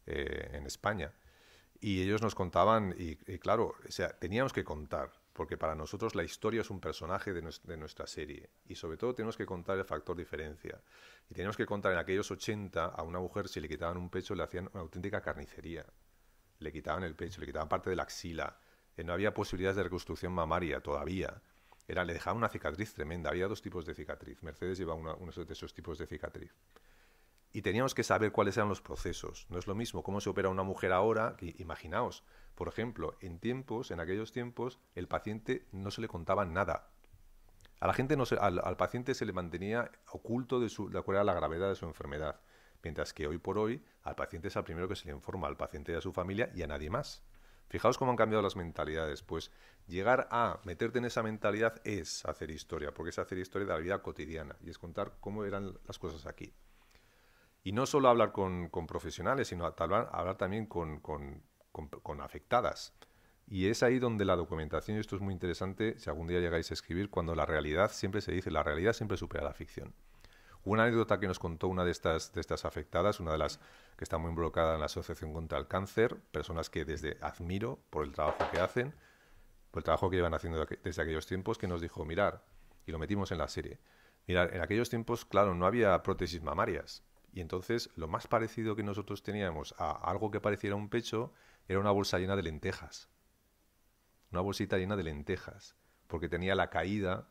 eh, en España. Y ellos nos contaban, y, claro, sea, teníamos que contar, porque para nosotros la historia es un personaje de, nuestra serie. Y sobre todo tenemos que contar el factor diferencia. Y tenemos que contar en aquellos 80 a una mujer si le quitaban un pecho le hacían una auténtica carnicería. Le quitaban el pecho, le quitaban parte de la axila. Eh, no había posibilidades de reconstrucción mamaria todavía le dejaba una cicatriz tremenda. Había dos tipos de cicatriz. Mercedes llevaba uno de esos tipos de cicatriz. Y teníamos que saber cuáles eran los procesos. No es lo mismo cómo se opera una mujer ahora. Que, imaginaos, por ejemplo, en tiempos, en aquellos tiempos, el paciente no se le contaba nada. A la gente al, paciente se le mantenía oculto de, su, de cuál era la gravedad de su enfermedad. Mientras que hoy por hoy al paciente es el primero que se le informa, al paciente y a su familia y a nadie más. Fijaos cómo han cambiado las mentalidades. Pues llegar a meterte en esa mentalidad es hacer historia, porque es hacer historia de la vida cotidiana y es contar cómo eran las cosas aquí. Y no solo hablar con, profesionales, sino hablar, también con, afectadas. Y es ahí donde la documentación, y esto es muy interesante, si algún día llegáis a escribir, cuando la realidad siempre se dice, la realidad siempre supera la ficción. Una anécdota que nos contó una de estas, de estas afectadas, una de las que está muy involucrada en la Asociación contra el Cáncer, personas que desde admiro por el trabajo que hacen, por el trabajo que llevan haciendo desde aquellos tiempos, que nos dijo, mirar, y lo metimos en la serie, mirar, en aquellos tiempos, claro, no había prótesis mamarias, y entonces lo más parecido que nosotros teníamos a algo que pareciera un pecho era una bolsa llena de lentejas, una bolsita llena de lentejas, porque tenía la caída,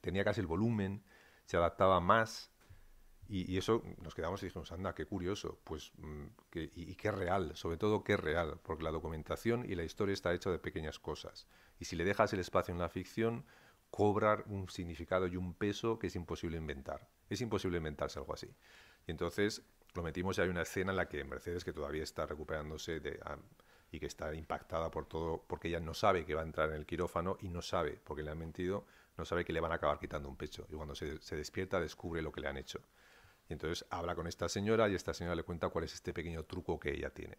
tenía casi el volumen, se adaptaba más y, eso nos quedamos y dijimos, anda, qué curioso, pues, mm, y, qué real, sobre todo qué real, porque la documentación y la historia está hecha de pequeñas cosas. Y si le dejas el espacio en la ficción, cobrar un significado y un peso que es imposible inventar. Es imposible inventarse algo así. Y entonces lo metimos y hay una escena en la que Mercedes, que todavía está recuperándose ah, y que está impactada por todo, porque ella no sabe que va a entrar en el quirófano y no sabe, porque le han mentido, no sabe que le van a acabar quitando un pecho. Y cuando se despierta descubre lo que le han hecho. Y entonces habla con esta señora y esta señora le cuenta cuál es este pequeño truco que ella tiene.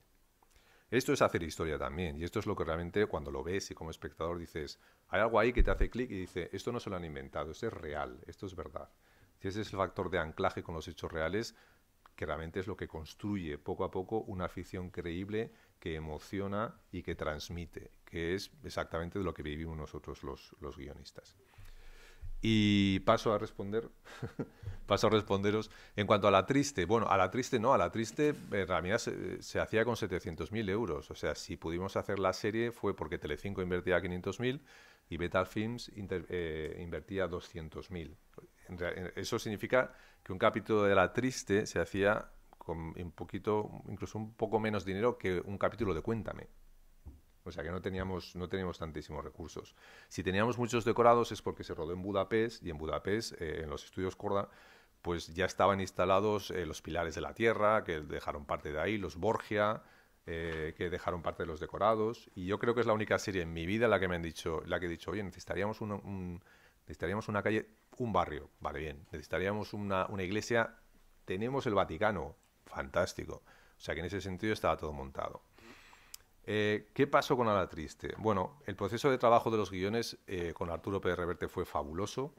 Esto es hacer historia también, y esto es lo que realmente cuando lo ves y como espectador dices, hay algo ahí que te hace clic y dice, esto no se lo han inventado, esto es real, esto es verdad. Y ese es el factor de anclaje con los hechos reales, que realmente es lo que construye poco a poco una afición creíble que emociona y que transmite, que es exactamente de lo que vivimos nosotros los, los guionistas y paso a responder. paso a responderos. En cuanto a la triste, bueno, a la triste no, a la triste en eh, realidad se, hacía con 700.000 euros. O sea, si pudimos hacer la serie fue porque Telecinco invertía 500.000 y Beta Films eh, invertía 200.000. Eso significa que un capítulo de la triste se hacía con un poquito, incluso un poco menos dinero que un capítulo de Cuéntame. O sea que no teníamos, no teníamos tantísimos recursos. Si teníamos muchos decorados es porque se rodó en Budapest y en Budapest, eh, en los estudios Corda, pues ya estaban instalados eh, los pilares de la tierra, que dejaron parte de ahí, los Borgia, eh, que dejaron parte de los decorados. Y yo creo que es la única serie en mi vida la que me han dicho, la que he dicho, oye, necesitaríamos una, un, necesitaríamos una calle, un barrio, vale bien, necesitaríamos una, una iglesia, tenemos el Vaticano, fantástico. O sea que en ese sentido estaba todo montado. Eh, ¿Qué pasó con Ala Triste? Bueno, el proceso de trabajo de los guiones eh, con Arturo Pérez Reverte fue fabuloso.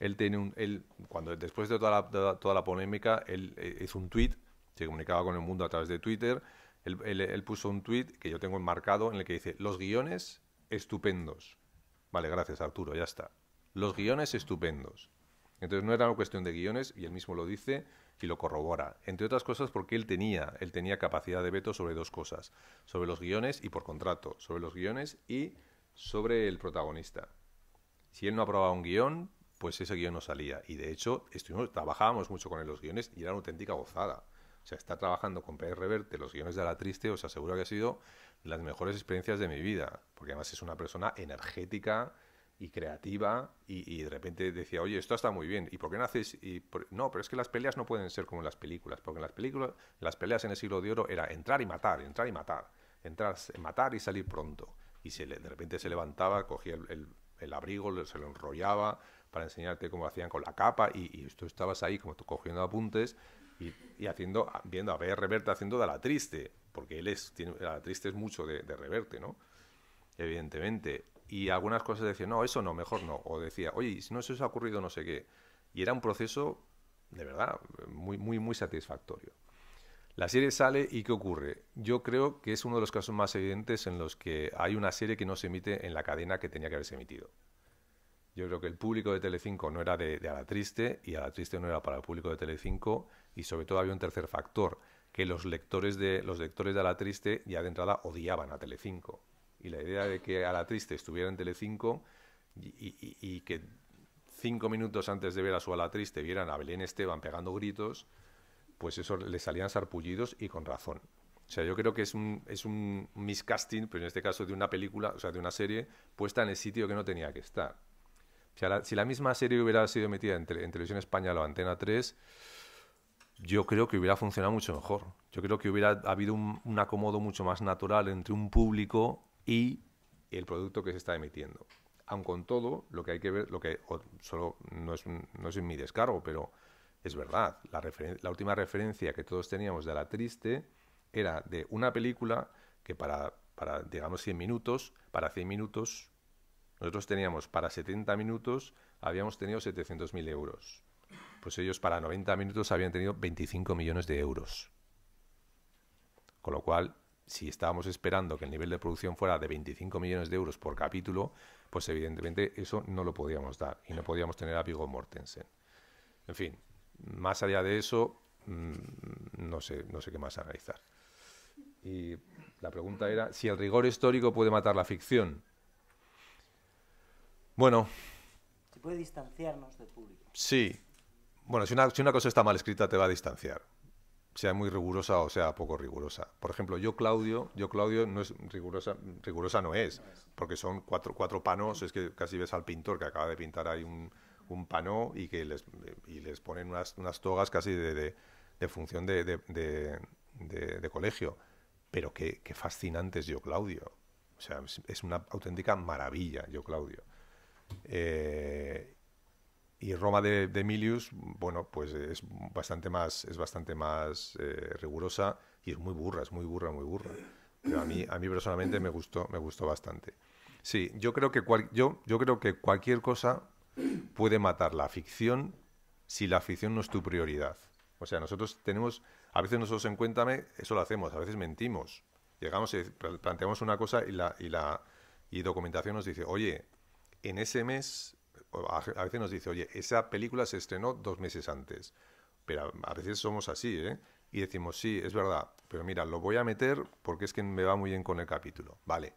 Él tiene un, él, cuando, después de toda la, toda la polémica, él eh, hizo un tweet. se comunicaba con el mundo a través de Twitter. Él, puso un tweet que yo tengo enmarcado en el que dice: Los guiones estupendos. Vale, gracias, Arturo, ya está. Los guiones estupendos. Entonces no era una cuestión de guiones, y él mismo lo dice, y lo corrobora, entre otras cosas porque él tenía, él tenía capacidad de veto sobre dos cosas, sobre los guiones y por contrato, sobre los guiones y sobre el protagonista. Si él no aprobaba un guión, pues ese guión no salía. Y de hecho, estuvimos, trabajábamos mucho con él los guiones y era una auténtica gozada. O sea, estar trabajando con Pérez Reverte los guiones de La Triste, os aseguro que ha sido las mejores experiencias de mi vida, porque además es una persona energética, y creativa y, de repente decía, oye, esto está muy bien, ¿y por qué no haces? Y No, pero es que las peleas no pueden ser como en las películas, porque en las películas, las peleas en el siglo de oro era entrar y matar, entrar y matar, entrar, matar y salir pronto. Y se le, de repente se levantaba, cogía el, abrigo, se lo enrollaba para enseñarte cómo hacían con la capa y, y tú estabas ahí como tú cogiendo apuntes y, haciendo, viendo a ver Reverte haciendo de la triste, porque él es, tiene, la triste es mucho de, de Reverte, ¿no? Evidentemente, y algunas cosas decían, no, eso no, mejor no. O decía, oye, si no se ha ocurrido no sé qué. Y era un proceso, de verdad, muy, muy, muy satisfactorio. La serie sale y ¿qué ocurre? Yo creo que es uno de los casos más evidentes en los que hay una serie que no se emite en la cadena que tenía que haberse emitido. Yo creo que el público de Telecinco no era de, de a la triste y a la triste no era para el público de Telecinco y sobre todo había un tercer factor que los lectores de los lectores de a la triste ya de entrada odiaban a Telecinco y la idea de que a la triste estuviera en Telecinco y, y, que cinco minutos antes de ver a su ala triste vieran a Belén Esteban pegando gritos, pues eso le salían sarpullidos y con razón. O sea, yo creo que es un, es un miscasting, pero en este caso de una película, o sea, de una serie puesta en el sitio que no tenía que estar. O sea, si la misma serie hubiera sido metida en, Televisión Española o Antena 3, yo creo que hubiera funcionado mucho mejor. Yo creo que hubiera habido un acomodo mucho más natural entre un público y el producto que se está emitiendo. Aun con todo, lo que hay que ver, lo que solo no es, mi descargo, pero es verdad, la, última referencia que todos teníamos de la triste era de una película que para, para, digamos, 100 minutos, para 100 minutos, nosotros teníamos para 70 minutos, habíamos tenido 700.000 euros. Pues ellos para 90 minutos habían tenido 25 millones de euros. Con lo cual, si estábamos esperando que el nivel de producción fuera de 25 millones de euros por capítulo, pues evidentemente eso no lo podíamos dar y no podíamos tener a Vigo Mortensen. En fin, más allá de eso, mm, no, sé, no sé qué más analizar. Y la pregunta era si el rigor histórico puede matar la ficción. Bueno. se puede distanciarnos del público. Sí. Bueno, si si una cosa está mal escrita te va a distanciar sea muy rigurosa o sea poco rigurosa. Por ejemplo, yo Claudio, yo Claudio no es rigurosa, rigurosa no es, porque son cuatro, cuatro panos, es que casi ves al pintor que acaba de pintar ahí un, un pano y que les, les ponen unas, togas casi de, de, de función de, de, colegio. Pero qué, qué fascinante es yo Claudio. O sea, es, una auténtica maravilla yo Claudio. Eh, y Roma de, de, Emilius, bueno, pues es bastante más, es bastante más eh, rigurosa y es muy burra, es muy burra, muy burra. Pero a mí, a mí personalmente me gustó, me gustó bastante. Sí, yo creo que yo, yo creo que cualquier cosa puede matar la ficción si la ficción no es tu prioridad. O sea, nosotros tenemos, a veces nosotros en Cuéntame, eso lo hacemos, a veces mentimos. Llegamos y planteamos una cosa y la, y la y documentación nos dice, oye, en ese mes a veces nos dice, oye, esa película se estrenó dos meses antes. Pero a veces somos así, ¿eh? Y decimos, sí, es verdad, pero mira, lo voy a meter porque es que me va muy bien con el capítulo. Vale,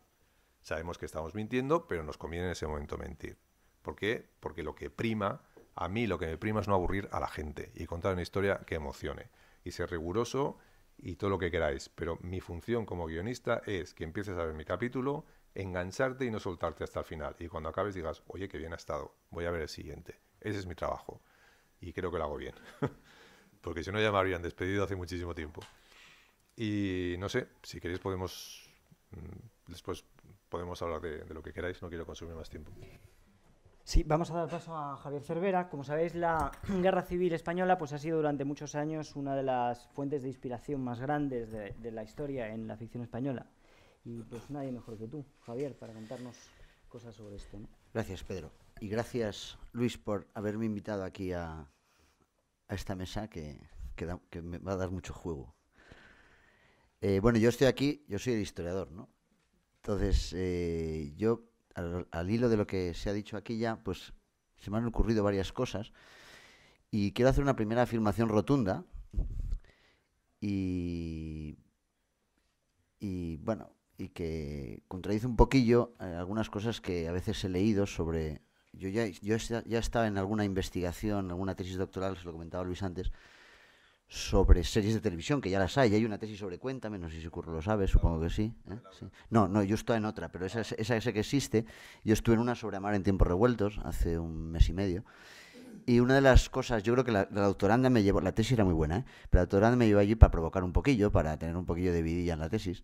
sabemos que estamos mintiendo, pero nos conviene en ese momento mentir. ¿Por qué? Porque lo que prima, a mí lo que me prima es no aburrir a la gente y contar una historia que emocione y ser riguroso y todo lo que queráis. Pero mi función como guionista es que empieces a ver mi capítulo engancharte y no soltarte hasta el final. Y cuando acabes digas, oye, qué bien ha estado, voy a ver el siguiente. Ese es mi trabajo. Y creo que lo hago bien. Porque si no ya me habrían despedido hace muchísimo tiempo. Y no sé, si queréis podemos... Mm, después podemos hablar de, lo que queráis, no quiero consumir más tiempo. Sí, vamos a dar paso a Javier Cervera. Como sabéis, la Guerra Civil Española pues, ha sido durante muchos años una de las fuentes de inspiración más grandes de la historia en la ficción española. Y pues nadie mejor que tú, Javier, para contarnos cosas sobre esto. Gracias, Pedro. Y gracias, Luis, por haberme invitado aquí a, esta mesa que, me va a dar mucho juego. Eh, bueno, yo estoy aquí, yo soy el historiador, ¿no? Entonces, eh, yo, al, hilo de lo que se ha dicho aquí ya, pues se me han ocurrido varias cosas y quiero hacer una primera afirmación rotunda y, y bueno, y que contradice un poquillo eh, algunas cosas que a veces he leído sobre... Yo ya, yo ya estaba en alguna investigación, alguna tesis doctoral, se lo comentaba Luis antes, sobre series de televisión, que ya las hay. Hay una tesis sobre Cuéntame, no sé si Curro lo sabe, supongo que sí, ¿eh? No, no, yo estaba en otra, pero esa, esa, que existe, yo estuve en una sobre Amar en tiempos revueltos hace un mes y medio. Y una de las cosas, yo creo que la, doctoranda me llevó, la tesis era muy buena, ¿eh? pero la doctoranda me llevó allí para provocar un poquillo, para tener un poquillo de vidilla en la tesis.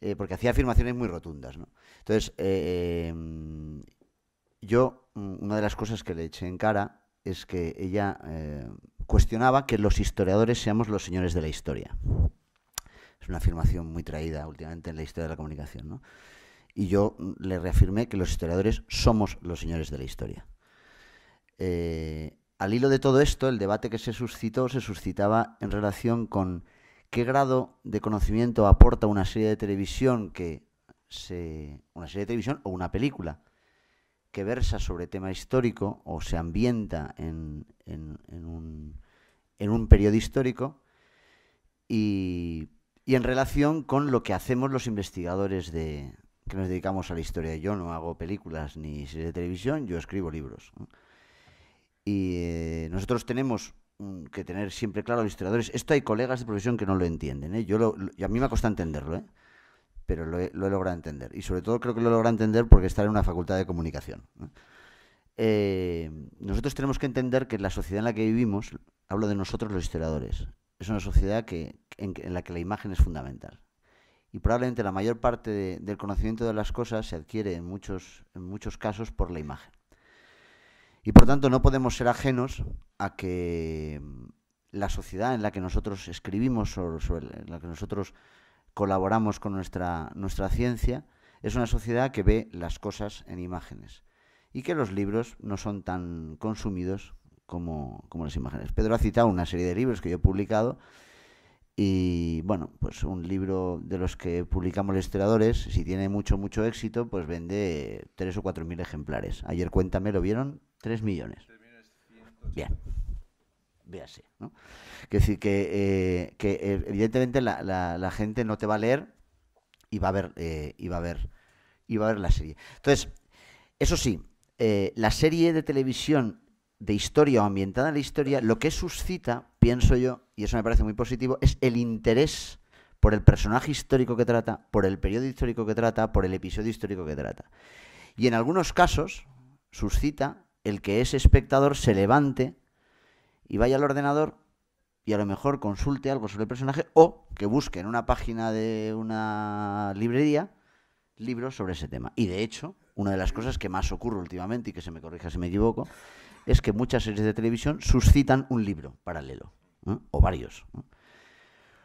Eh, porque hacía afirmaciones muy rotundas. Entonces, eh, em, yo, mm, una de las cosas que le eché en cara es que ella eh, cuestionaba que los historiadores seamos los señores de la historia. Es una afirmación muy traída últimamente en la historia de la comunicación. Y yo mm, le reafirmé que los historiadores somos los señores de la historia. al hilo de todo esto, el debate que se suscitó se suscitaba en relación con qué grado de conocimiento aporta una serie de televisión que se, una serie de televisión o una película que versa sobre tema histórico o se ambienta en, un, periodo histórico y, en relación con lo que hacemos los investigadores de que nos dedicamos a la historia. Yo no hago películas ni series de televisión, yo escribo libros. Y eh, nosotros tenemos Mm, que tener siempre claro los historiadores. Esto hay colegas de profesión que no lo entienden. ¿eh? Yo a mí me ha costado entenderlo, ¿eh? pero lo he, logrado entender. Y sobre todo creo que lo he logrado entender porque estar en una facultad de comunicación. Eh, nosotros tenemos que entender que la sociedad en la que vivimos, hablo de nosotros los historiadores, es una sociedad que, en, la que la imagen es fundamental. Y probablemente la mayor parte del conocimiento de las cosas se adquiere en muchos, en muchos casos por la imagen. Y por tanto no podemos ser ajenos a que mm, la sociedad en la que nosotros escribimos o en la que nosotros colaboramos con nuestra, nuestra ciencia es una sociedad que ve las cosas en imágenes y que los libros no son tan consumidos como, las imágenes. Pedro ha citado una serie de libros que yo he publicado y bueno, pues un libro de los que publicamos los historiadores, si tiene mucho, mucho éxito, pues vende tres o cuatro mil ejemplares. Ayer Cuéntame lo vieron 3 millones. Bien. Véase. ¿no? Que decir, que, eh, eh, evidentemente la, gente no te va a leer y va a ver, eh, y va a ver, y va a ver la serie. Entonces, eso sí, la serie de televisión de historia o ambientada en la historia, lo que suscita, pienso yo, y eso me parece muy positivo, es el interés por el personaje histórico que trata, por el periodo histórico que trata, por el episodio histórico que trata. Y en algunos casos suscita el que ese espectador se levante y vaya al ordenador y a lo mejor consulte algo sobre el personaje o que busque en una página de una librería libros sobre ese tema. Y de hecho, una de las cosas que más ocurre últimamente, y que se me corrija si me equivoco, es que muchas series de televisión suscitan un libro paralelo, o varios.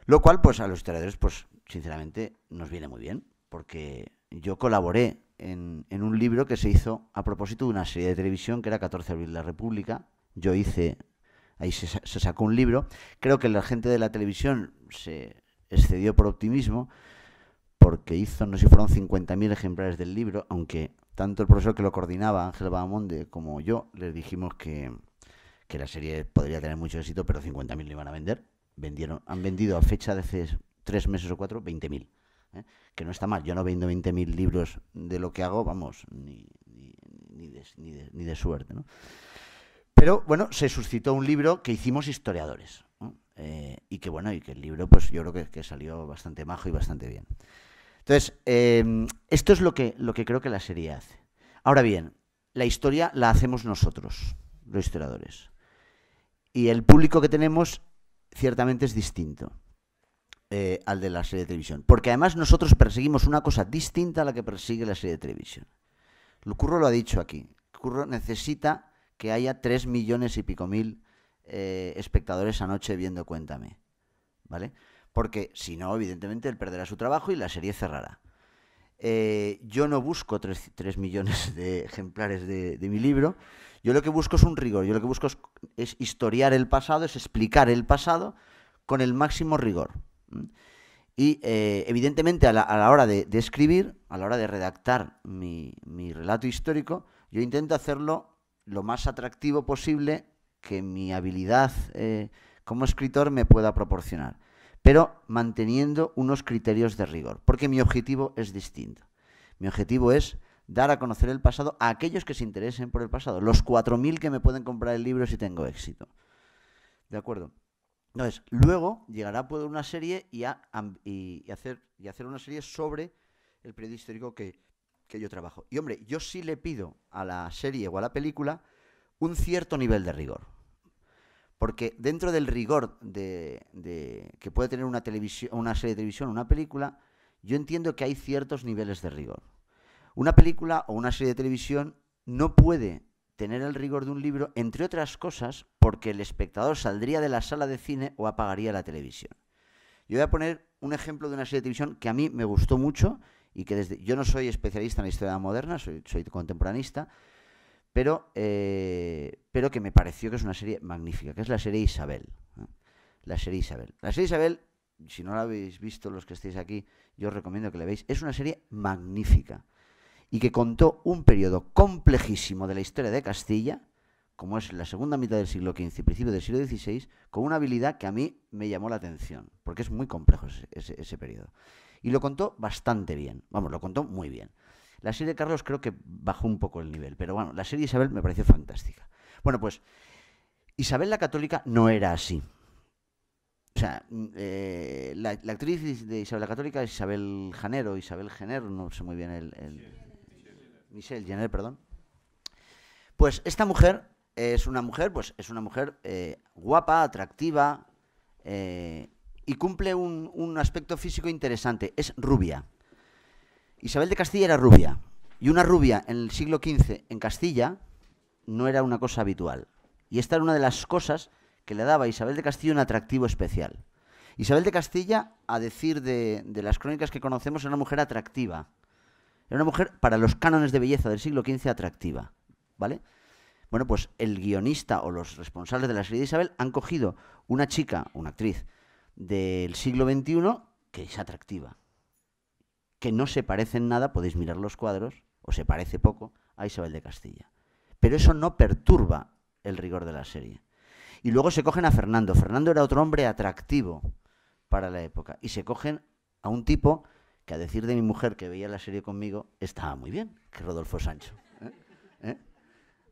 Lo cual, pues a los historiadores, pues sinceramente, nos viene muy bien, porque yo colaboré en, un libro que se hizo a propósito de una serie de televisión que era 14 de abril de la República. Yo hice, ahí se, sacó un libro. Creo que la gente de la televisión se excedió por optimismo porque hizo, no sé si fueron 50.000 ejemplares del libro, aunque tanto el profesor que lo coordinaba, Ángel Badamonde, como yo, les dijimos que, la serie podría tener mucho éxito, pero 50.000 le iban a vender. Vendieron, han vendido a fecha de hace tres meses o cuatro 20.000. ¿eh? Que no está mal. Yo no vendo 20.000 libros de lo que hago, vamos, ni, ni, de, ni, de, suerte, ¿no? Pero bueno, se suscitó un libro que hicimos historiadores. Eh, y que bueno, y que el libro, pues yo creo que, salió bastante majo y bastante bien. Entonces, em, esto es lo que, lo que creo que la serie hace. Ahora bien, la historia la hacemos nosotros, los historiadores. Y el público que tenemos ciertamente es distinto. Eh, al de la serie de televisión. Porque además nosotros perseguimos una cosa distinta a la que persigue la serie de televisión. Curro lo ha dicho aquí. Curro necesita que haya 3 millones y pico mil eh, espectadores anoche viendo Cuéntame. ¿Vale? Porque si no, evidentemente, él perderá su trabajo y la serie cerrará. Eh, yo no busco 3, millones de ejemplares de, mi libro. Yo lo que busco es un rigor. Yo lo que busco es historiar el pasado, es explicar el pasado con el máximo rigor. Y eh, evidentemente a la, hora de, escribir, a la hora de redactar mi, relato histórico, yo intento hacerlo lo más atractivo posible que mi habilidad eh, como escritor me pueda proporcionar, pero manteniendo unos criterios de rigor, porque mi objetivo es distinto. Mi objetivo es dar a conocer el pasado a aquellos que se interesen por el pasado, los 4.000 que me pueden comprar el libro si tengo éxito. ¿De acuerdo? Entonces, luego llegará a poder una serie y, y, hacer, y hacer una serie sobre el periodo histórico que, yo trabajo. Y hombre, yo sí le pido a la serie o a la película un cierto nivel de rigor. Porque dentro del rigor de, que puede tener una, televisión, una serie de televisión o una película, yo entiendo que hay ciertos niveles de rigor. Una película o una serie de televisión no puede tener el rigor de un libro, entre otras cosas, porque el espectador saldría de la sala de cine o apagaría la televisión. Yo voy a poner un ejemplo de una serie de televisión que a mí me gustó mucho y que desde yo no soy especialista en la historia moderna, soy, contemporanista, pero, eh, pero que me pareció que es una serie magnífica, que es la serie Isabel. La serie Isabel. La serie Isabel, si no la habéis visto los que estáis aquí, yo os recomiendo que la veáis. Es una serie magnífica y que contó un periodo complejísimo de la historia de Castilla, como es la segunda mitad del siglo XV y principio del siglo XVI, con una habilidad que a mí me llamó la atención, porque es muy complejo ese, periodo. Y lo contó bastante bien, vamos, lo contó muy bien. La serie de Carlos creo que bajó un poco el nivel, pero bueno, la serie de Isabel me pareció fantástica. Bueno, pues Isabel la Católica no era así. O sea, mm, eh, la, actriz de Isabel la Católica es Isabel Janero, Isabel Janero, no sé muy bien el Michelle Jenner, perdón. Pues esta mujer es una mujer, pues es una mujer eh, guapa, atractiva eh, y cumple un, aspecto físico interesante. Es rubia. Isabel de Castilla era rubia y una rubia en el siglo XV en Castilla no era una cosa habitual. Y esta era una de las cosas que le daba a Isabel de Castilla un atractivo especial. Isabel de Castilla, a decir de, de las crónicas que conocemos, era una mujer atractiva era una mujer para los cánones de belleza del siglo XV atractiva, ¿vale? Bueno, pues el guionista o los responsables de la serie de Isabel han cogido una chica, una actriz del siglo XXI que es atractiva, que no se parece en nada, podéis mirar los cuadros, o se parece poco a Isabel de Castilla. Pero eso no perturba el rigor de la serie. Y luego se cogen a Fernando. Fernando era otro hombre atractivo para la época. Y se cogen a un tipo que a decir de mi mujer que veía la serie conmigo, estaba muy bien, que Rodolfo Sancho. ¿eh? ¿Eh?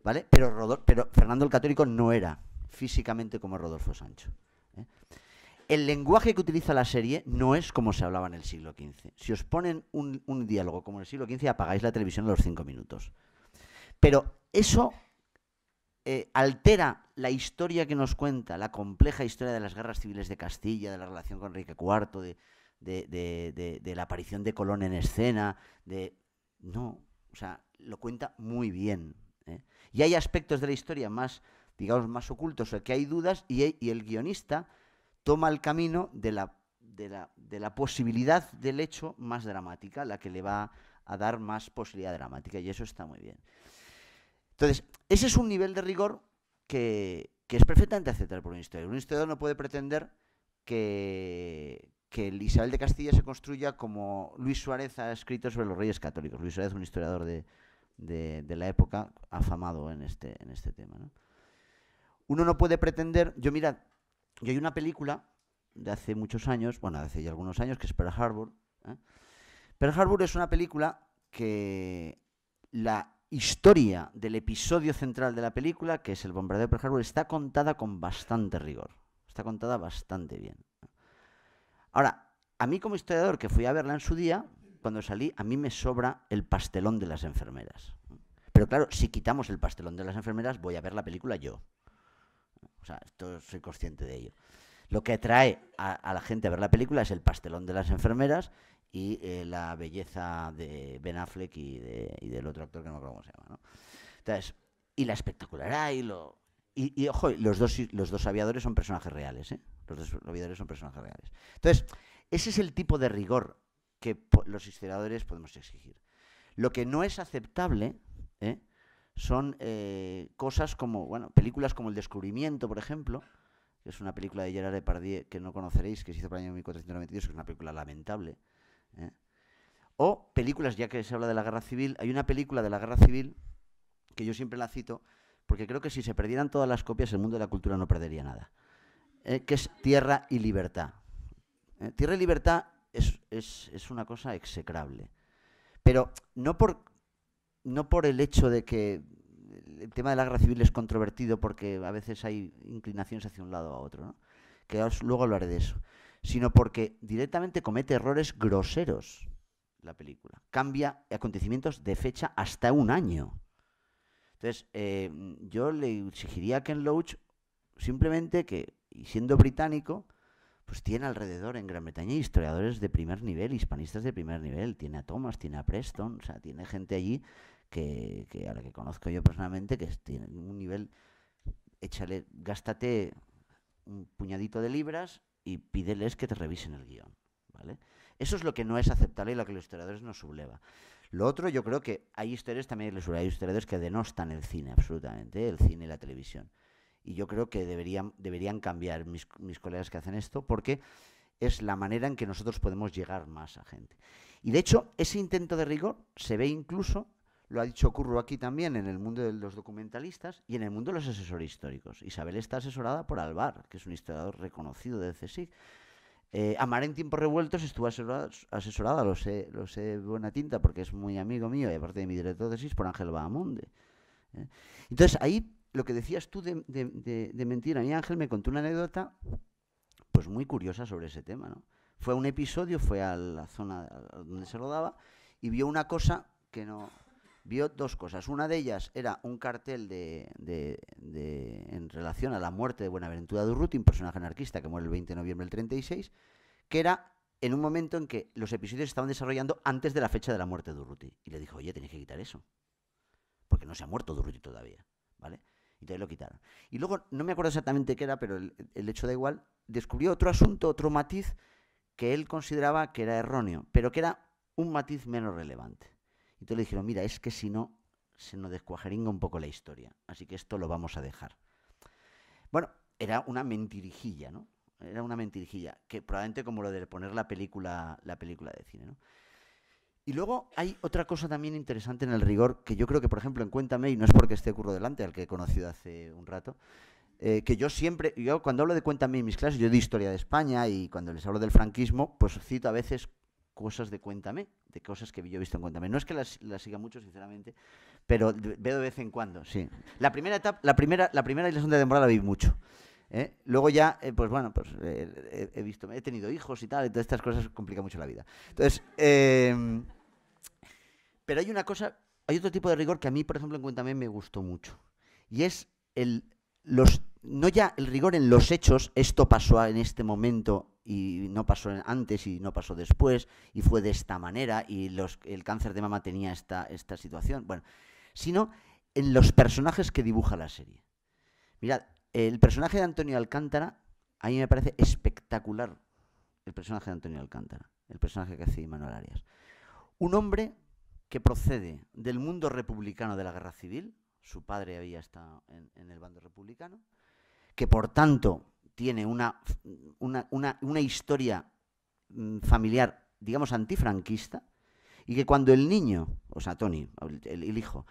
¿Vale? Pero, pero Fernando el Católico no era físicamente como Rodolfo Sancho. ¿eh? El lenguaje que utiliza la serie no es como se hablaba en el siglo XV. Si os ponen un, diálogo como en el siglo XV, apagáis la televisión a los cinco minutos. Pero eso altera la historia que nos cuenta, la compleja historia de las guerras civiles de Castilla, de la relación con Enrique IV, de, de, de, de, la aparición de Colón en escena, de... No, o sea, lo cuenta muy bien. ¿eh? Y hay aspectos de la historia más, digamos, más ocultos, o que hay dudas, y, el guionista toma el camino de la, de, la, posibilidad del hecho más dramática, la que le va a dar más posibilidad dramática, y eso está muy bien. Entonces, ese es un nivel de rigor que, que es perfectamente aceptable por un historiador. Un historiador no puede pretender que, que el Isabel de Castilla se construya como Luis Suárez ha escrito sobre los reyes católicos. Luis Suárez, un historiador de, la época, afamado en este, en este tema. Uno no puede pretender. Yo, mira, yo hay una película de hace muchos años, bueno, hace ya algunos años, que es Pearl Harbor. ¿eh? Pearl Harbor es una película que la historia del episodio central de la película, que es el bombardeo de Pearl Harbor, está contada con bastante rigor. Está contada bastante bien. Ahora, a mí como historiador que fui a verla en su día, cuando salí, a mí me sobra el pastelón de las enfermeras. Pero claro, si quitamos el pastelón de las enfermeras, voy a ver la película yo. O sea, esto soy consciente de ello. Lo que atrae a, la gente a ver la película es el pastelón de las enfermeras y eh, la belleza de Ben Affleck y, del otro actor que no me cómo se llama. ¿no? Entonces, y la espectacularidad y Y, ojo, los dos, los dos aviadores son personajes reales, ¿eh? Los son personajes reales. Entonces, ese es el tipo de rigor que los historiadores podemos exigir. Lo que no es aceptable ¿eh? son eh, cosas como, bueno, películas como El Descubrimiento, por ejemplo, que es una película de Gerard Depardieu que no conoceréis, que se hizo para el año 1492, que es una película lamentable. ¿eh? O películas, ya que se habla de la guerra civil, hay una película de la guerra civil que yo siempre la cito, porque creo que si se perdieran todas las copias, el mundo de la cultura no perdería nada. Eh, que es tierra y libertad. Eh, tierra y libertad es, una cosa execrable. Pero no por, no por el hecho de que el tema de la guerra civil es controvertido porque a veces hay inclinaciones hacia un lado o a otro, ¿no? que luego hablaré de eso, sino porque directamente comete errores groseros la película. Cambia acontecimientos de fecha hasta un año. Entonces, eh, yo le exigiría a Ken Loach simplemente que y siendo británico, pues tiene alrededor en Gran Bretaña historiadores de primer nivel, hispanistas de primer nivel. Tiene a Thomas, tiene a Preston, o sea, tiene gente allí que, que a la que conozco yo personalmente, que tiene un nivel, échale, gástate un puñadito de libras y pídeles que te revisen el guión. ¿vale? Eso es lo que no es aceptable y lo que los historiadores nos subleva. Lo otro, yo creo que hay historias también les hay historiadores que denostan el cine, absolutamente, el cine y la televisión y yo creo que deberían, deberían cambiar mis, colegas que hacen esto porque es la manera en que nosotros podemos llegar más a gente. Y de hecho, ese intento de rigor se ve incluso, lo ha dicho Curro aquí también, en el mundo de los documentalistas y en el mundo de los asesores históricos. Isabel está asesorada por Alvar, que es un historiador reconocido de CESIC eh, Amar en tiempos revueltos estuvo asesorada, lo sé, lo sé buena tinta, porque es muy amigo mío y aparte de mi director de tesis, por Ángel Bahamonde. ¿eh? Entonces ahí lo que decías tú de, mentira, mi a Ángel me contó una anécdota pues muy curiosa sobre ese tema, ¿no? Fue a un episodio, fue a la zona donde se rodaba y vio una cosa que no... Vio dos cosas. Una de ellas era un cartel de, en relación a la muerte de Buenaventura Durruti, un personaje anarquista que muere el 20 de noviembre del 36, que era en un momento en que los episodios estaban desarrollando antes de la fecha de la muerte de Durruti. Y le dijo, oye, tenéis que quitar eso, porque no se ha muerto Durruti todavía. ¿vale? y entonces lo quitaron. Y luego, no me acuerdo exactamente qué era, pero el, hecho da igual, descubrió otro asunto, otro matiz que él consideraba que era erróneo, pero que era un matiz menos relevante. Y Entonces le dijeron, mira, es que si no, se nos descuajeringa un poco la historia, así que esto lo vamos a dejar. Bueno, era una mentirijilla, ¿no? Era una mentirijilla, que probablemente como lo de poner la película, la película de cine, ¿no? Y luego hay otra cosa también interesante en el rigor, que yo creo que, por ejemplo, en Cuéntame, y no es porque esté Curro delante, al que he conocido hace un rato, eh, que yo siempre, yo cuando hablo de Cuéntame en mis clases, yo de historia de España y cuando les hablo del franquismo, pues cito a veces cosas de Cuéntame, de cosas que yo he visto en Cuéntame. No es que las, las siga mucho, sinceramente, pero veo de vez en cuando, sí. La primera etapa, la primera, la primera y la segunda temporada la vi mucho. ¿eh? Luego ya, eh, pues bueno, pues he visto, he tenido hijos y tal, y todas estas cosas complican mucho la vida. Entonces, em, pero hay una cosa, hay otro tipo de rigor que a mí, por ejemplo, en Cuéntame me gustó mucho. Y es el, los, no ya el rigor en los hechos, esto pasó en este momento y no pasó antes y no pasó después y fue de esta manera y los, el cáncer de mama tenía esta, esta situación, bueno, sino en los personajes que dibuja la serie. Mirad, el personaje de Antonio Alcántara a mí me parece espectacular el personaje de Antonio Alcántara, el personaje que hace Manuel Arias. Un hombre que procede del mundo republicano de la guerra civil, su padre había estado en, el bando republicano, que por tanto tiene una, una, historia mm, familiar, digamos, antifranquista, y que cuando el niño, o sea, Tony, el, hijo,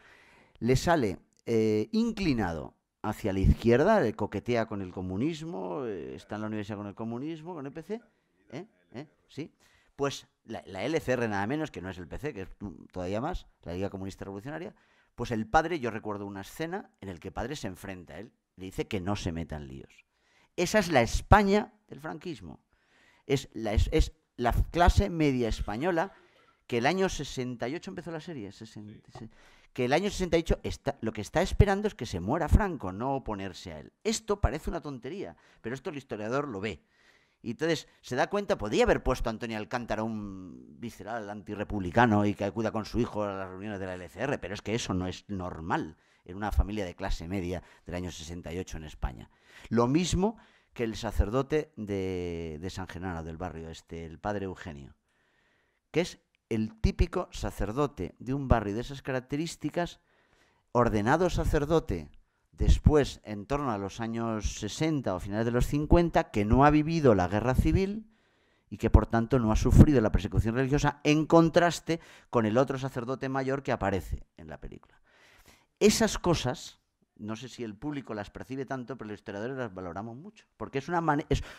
le sale eh, inclinado hacia la izquierda, le coquetea con el comunismo, eh, está en la universidad con el comunismo, con el PC, ¿eh? ¿eh? ¿Sí? pues la, LCR nada menos, que no es el PC, que es todavía más, la Liga Comunista Revolucionaria, pues el padre, yo recuerdo una escena en la que el padre se enfrenta a él, le dice que no se metan líos. Esa es la España del franquismo. Es la, clase media española que el año 68 empezó la serie, que el año 68 está, lo que está esperando es que se muera Franco, no oponerse a él. Esto parece una tontería, pero esto el historiador lo ve. Y entonces se da cuenta, podía haber puesto a Antonio Alcántara un visceral antirrepublicano y que acuda con su hijo a las reuniones de la LCR, pero es que eso no es normal en una familia de clase media del año 68 en España. Lo mismo que el sacerdote de, de San Genaro del barrio, este, el padre Eugenio, que es el típico sacerdote de un barrio de esas características, ordenado sacerdote, después, en torno a los años 60 o finales de los 50, que no ha vivido la guerra civil y que por tanto no ha sufrido la persecución religiosa, en contraste con el otro sacerdote mayor que aparece en la película. Esas cosas, no sé si el público las percibe tanto, pero los historiadores las valoramos mucho, porque es una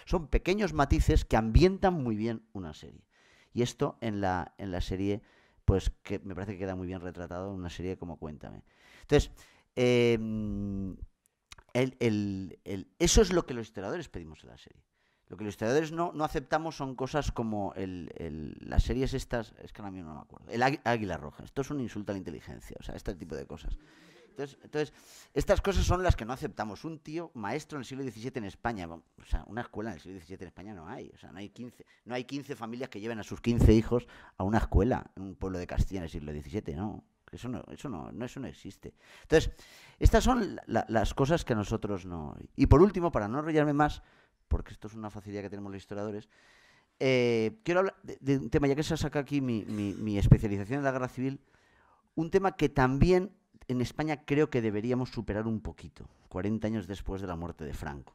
son pequeños matices que ambientan muy bien una serie. Y esto en la, en la serie, pues que me parece que queda muy bien retratado en una serie como Cuéntame. Entonces, Em, eso es lo que los historiadores pedimos en la serie. Lo que los historiadores no, aceptamos son cosas como las series estas, es que no me acuerdo, el Águila Roja. Esto es un insulto a la inteligencia, o sea, este tipo de cosas. Entonces, estas cosas son las que no aceptamos. Un tío maestro en el siglo XVII en España, o sea, una escuela en el siglo XVII en España no hay. O sea, no hay 15, no hay 15 familias que lleven a sus 15 hijos a una escuela en un pueblo de Castilla en el siglo XVII, no. Eso no, eso no, no, eso no existe. Entonces, estas son las cosas que nosotros no. Y por último, para no enrollarme más, porque esto es una facilidad que tenemos los historiadores, eh, quiero hablar de, un tema, ya que se sacado aquí mi, especialización en la guerra civil, un tema que también en España creo que deberíamos superar un poquito, 40 años después de la muerte de Franco.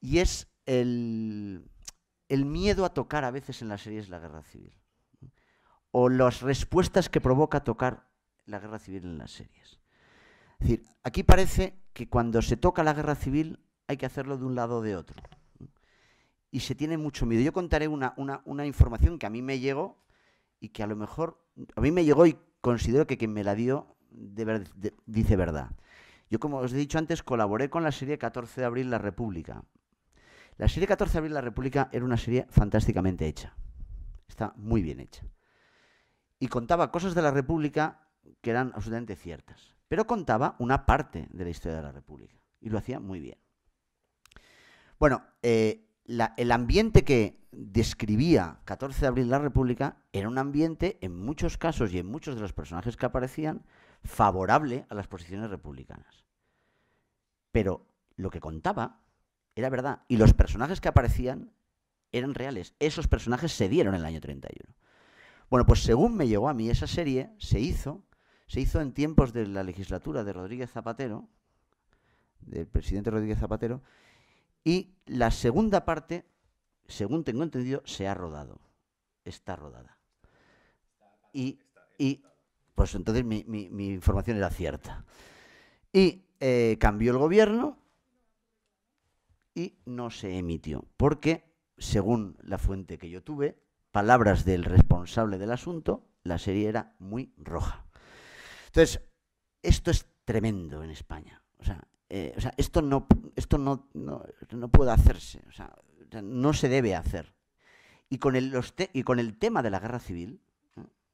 Y es el, el miedo a tocar a veces en las series la guerra civil o las respuestas que provoca tocar la guerra civil en las series. Es decir, aquí parece que cuando se toca la guerra civil hay que hacerlo de un lado o de otro. Y se tiene mucho miedo. Yo contaré una, una, información que a mí me llegó y que a lo mejor, a mí me llegó y considero que quien me la dio de dice verdad. Yo, como os he dicho antes, colaboré con la serie 14 de abril La República. La serie 14 de abril La República era una serie fantásticamente hecha. Está muy bien hecha y contaba cosas de la República que eran absolutamente ciertas, pero contaba una parte de la historia de la República y lo hacía muy bien. Bueno, eh, el ambiente que describía 14 de abril la República era un ambiente, en muchos casos y en muchos de los personajes que aparecían, favorable a las posiciones republicanas. Pero lo que contaba era verdad y los personajes que aparecían eran reales. Esos personajes se dieron en el año 31. Bueno, pues según me llegó a mí, esa serie se hizo, se hizo en tiempos de la legislatura de Rodríguez Zapatero, del presidente Rodríguez Zapatero, y la segunda parte, según tengo entendido, se ha rodado, está rodada. Y, pues entonces mi, información era cierta. Y eh, cambió el gobierno y no se emitió, porque según la fuente que yo tuve, palabras del responsable del asunto, la serie era muy roja. Entonces, esto es tremendo en España. O sea, eh, esto, no, esto no, no, puede hacerse, no se debe hacer. Y con el, y con el tema de la guerra civil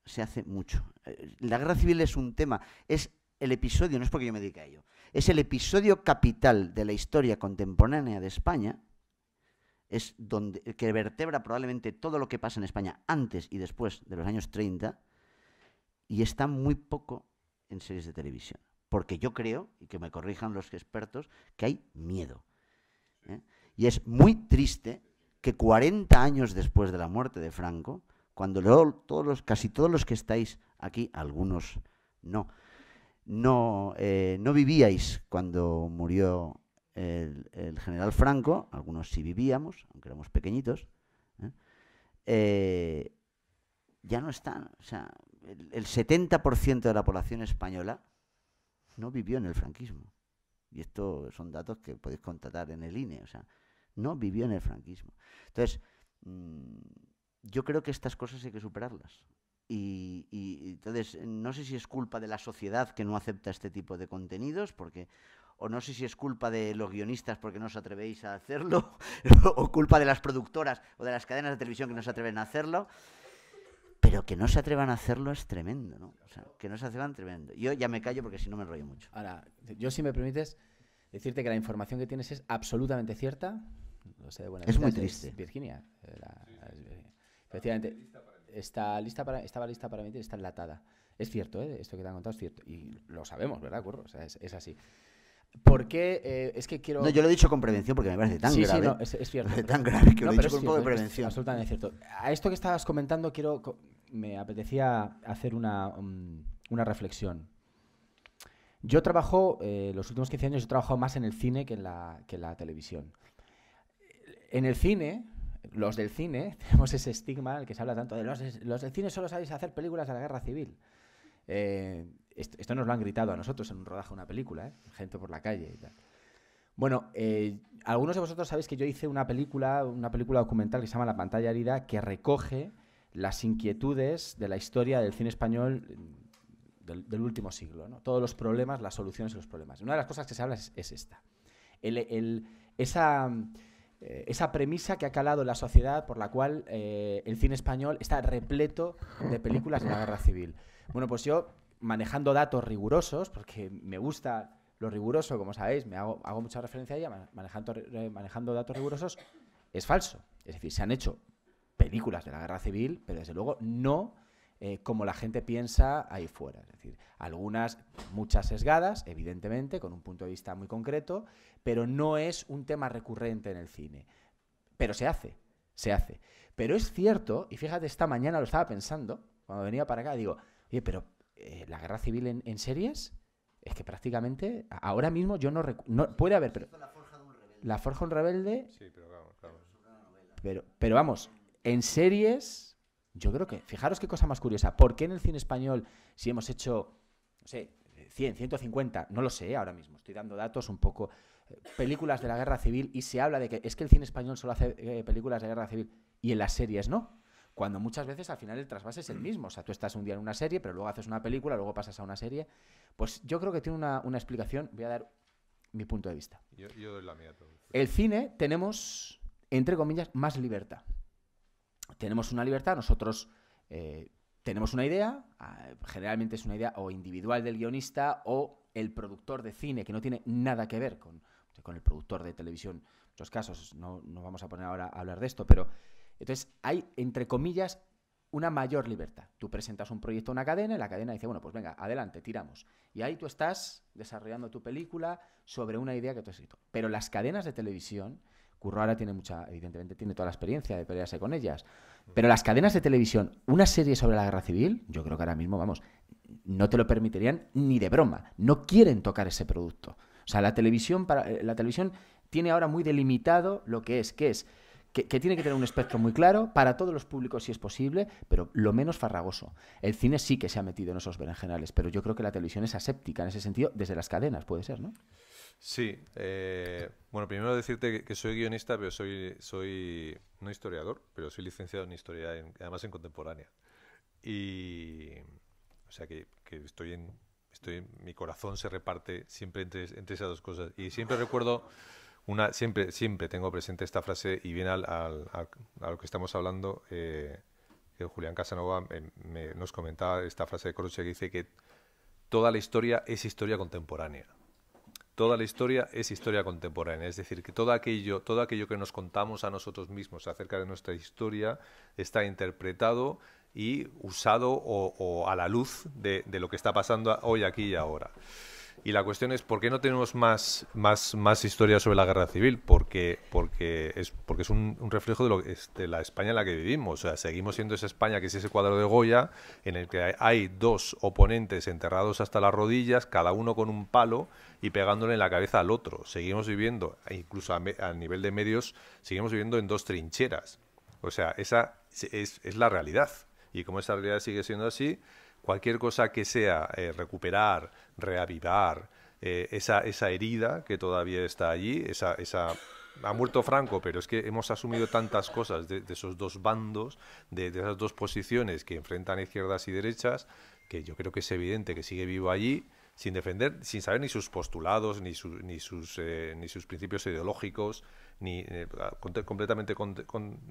se hace mucho. Eh, la guerra civil es un tema, es el episodio, no es porque yo me dedique a ello, es el episodio capital de la historia contemporánea de España es donde, que vertebra probablemente todo lo que pasa en España antes y después de los años 30, y está muy poco en series de televisión. Porque yo creo, y que me corrijan los expertos, que hay miedo. ¿eh? Y es muy triste que 40 años después de la muerte de Franco, cuando todos los, casi todos los que estáis aquí, algunos no, no, eh, no vivíais cuando murió el, general Franco, algunos sí vivíamos, aunque éramos pequeñitos, ¿eh? Eh, ya no están. O sea, el, 70% de la población española no vivió en el franquismo. Y estos son datos que podéis contratar en el INE. O sea, no vivió en el franquismo. Entonces, mm, yo creo que estas cosas hay que superarlas. Y, y, entonces, no sé si es culpa de la sociedad que no acepta este tipo de contenidos, porque o no sé si es culpa de los guionistas porque no os atrevéis a hacerlo, o culpa de las productoras o de las cadenas de televisión que no se atreven a hacerlo, pero que no se atrevan a hacerlo es tremendo, ¿no? O sea, que no se atrevan tremendo. Yo ya me callo porque si no me enrollo mucho. Ahora, yo si me permites decirte que la información que tienes es absolutamente cierta. No sé, bueno es muy triste. Eh, es Virginia, la, Efectivamente, está lista para, estaba lista para emitir, está enlatada. Es cierto, ¿eh? esto que te han contado es cierto. Y lo sabemos, ¿verdad, O sea, es, es así. Porque eh, es que quiero. No, yo lo he dicho con prevención porque me parece tan grave. Sí, no, es, es cierto. tan grave que lo un poco de prevención. absolutamente cierto. A esto que estabas comentando, quiero. Me apetecía hacer una, um, reflexión. Yo trabajo, eh, los últimos 15 años, he trabajado más en el cine que en la, la televisión. En el cine, los del cine, tenemos ese estigma al que se habla tanto de los, los del cine solo sabéis hacer películas de la guerra civil. Eh, esto, nos lo han gritado a nosotros en un rodaje de una película, ¿eh? gente por la calle y tal. Bueno, eh, algunos de vosotros sabéis que yo hice una película, una película documental que se llama La pantalla herida, que recoge las inquietudes de la historia del cine español mm, del, último siglo, ¿no? todos los problemas, las soluciones y los problemas. Una de las cosas que se habla es, esta. esa, eh, esa, premisa que ha calado la sociedad por la cual el cine español está repleto de películas de la guerra civil. Bueno, pues yo manejando datos rigurosos, porque me gusta lo riguroso, como sabéis, me hago, mucha referencia a ella, manejando, manejando datos rigurosos, es falso. Es decir, se han hecho películas de la guerra civil, pero desde luego no eh, como la gente piensa ahí fuera. Es decir, algunas, muchas sesgadas, evidentemente, con un punto de vista muy concreto, pero no es un tema recurrente en el cine. Pero se hace, se hace. Pero es cierto, y fíjate, esta mañana lo estaba pensando, cuando venía para acá, digo, oye, pero eh, la guerra civil en, series es que prácticamente ahora mismo yo no, no puede haber pero la forja de un rebelde, sí, pero, claro, claro. pero pero vamos en series yo creo que fijaros qué cosa más curiosa por qué en el cine español si hemos hecho no sé 100 150 no lo sé ahora mismo estoy dando datos un poco eh, películas de la guerra civil y se habla de que es que el cine español solo hace eh, películas de guerra civil y en las series no cuando muchas veces al final el trasvase es el mismo. O sea, tú estás un día en una serie, pero luego haces una película, luego pasas a una serie. Pues yo creo que tiene una, una explicación, voy a dar mi punto de vista. Yo, doy la mía. Todo. El cine tenemos, entre comillas, más libertad. Tenemos una libertad, nosotros... Eh, tenemos una idea, ah, generalmente es una idea o individual del guionista o el productor de cine, que no tiene nada que ver con, con el productor de televisión. En muchos casos, no, no, vamos a poner ahora a hablar de esto, pero entonces hay, entre comillas, una mayor libertad. Tú presentas un proyecto a una cadena y la cadena dice, bueno, pues venga, adelante, tiramos. Y ahí tú estás desarrollando tu película sobre una idea que tú has escrito. Pero las cadenas de televisión, Curro ahora tiene mucha, evidentemente tiene toda la experiencia de pelearse con ellas, pero las cadenas de televisión, una serie sobre la guerra civil, yo creo que ahora mismo, vamos, no te lo permitirían ni de broma, no quieren tocar ese producto. O sea, la televisión, para, eh, la televisión tiene ahora muy delimitado lo que es, que es que, tiene que tener un espectro muy claro para todos los públicos si es posible, pero lo menos farragoso. El cine sí que se ha metido en esos berenjenales, pero yo creo que la televisión es aséptica en ese sentido, desde las cadenas, puede ser, ¿no? Sí. Eh, bueno, primero decirte que, soy guionista, pero soy, soy no historiador, pero soy licenciado en historia, además en contemporánea. Y. O sea que, estoy en. Estoy, mi corazón se reparte siempre entre, entre esas dos cosas. Y siempre recuerdo siempre, siempre tengo presente esta frase y viene al, a lo que estamos hablando. Eh, Julián Casanova nos comentaba esta frase de Croce que dice que toda la historia es historia contemporánea. Toda la historia es historia contemporánea, es decir, que todo aquello, todo aquello que nos contamos a nosotros mismos acerca de nuestra historia está interpretado y usado o, a la luz de, lo que está pasando hoy, aquí y ahora. Y la cuestión es por qué no tenemos más, más, más historias sobre la guerra civil, porque, porque es, porque es un, reflejo de, lo, la España en la que vivimos. O sea, seguimos siendo esa España que es ese cuadro de Goya, en el que hay dos oponentes enterrados hasta las rodillas, cada uno con un palo y pegándole en la cabeza al otro. Seguimos viviendo, e incluso a, nivel de medios, seguimos viviendo en dos trincheras. O sea, esa es, es la realidad. Y como esa realidad sigue siendo así, cualquier cosa que sea eh, recuperar, reavivar eh, esa, esa, herida que todavía está allí, esa, esa... Ha muerto Franco, pero es que hemos asumido tantas cosas de, esos dos bandos, de, esas dos posiciones que enfrentan izquierdas y derechas, que yo creo que es evidente que sigue vivo allí, sin defender, sin saber ni sus postulados, ni, ni, sus, eh, ni sus principios ideológicos, ni eh, completamente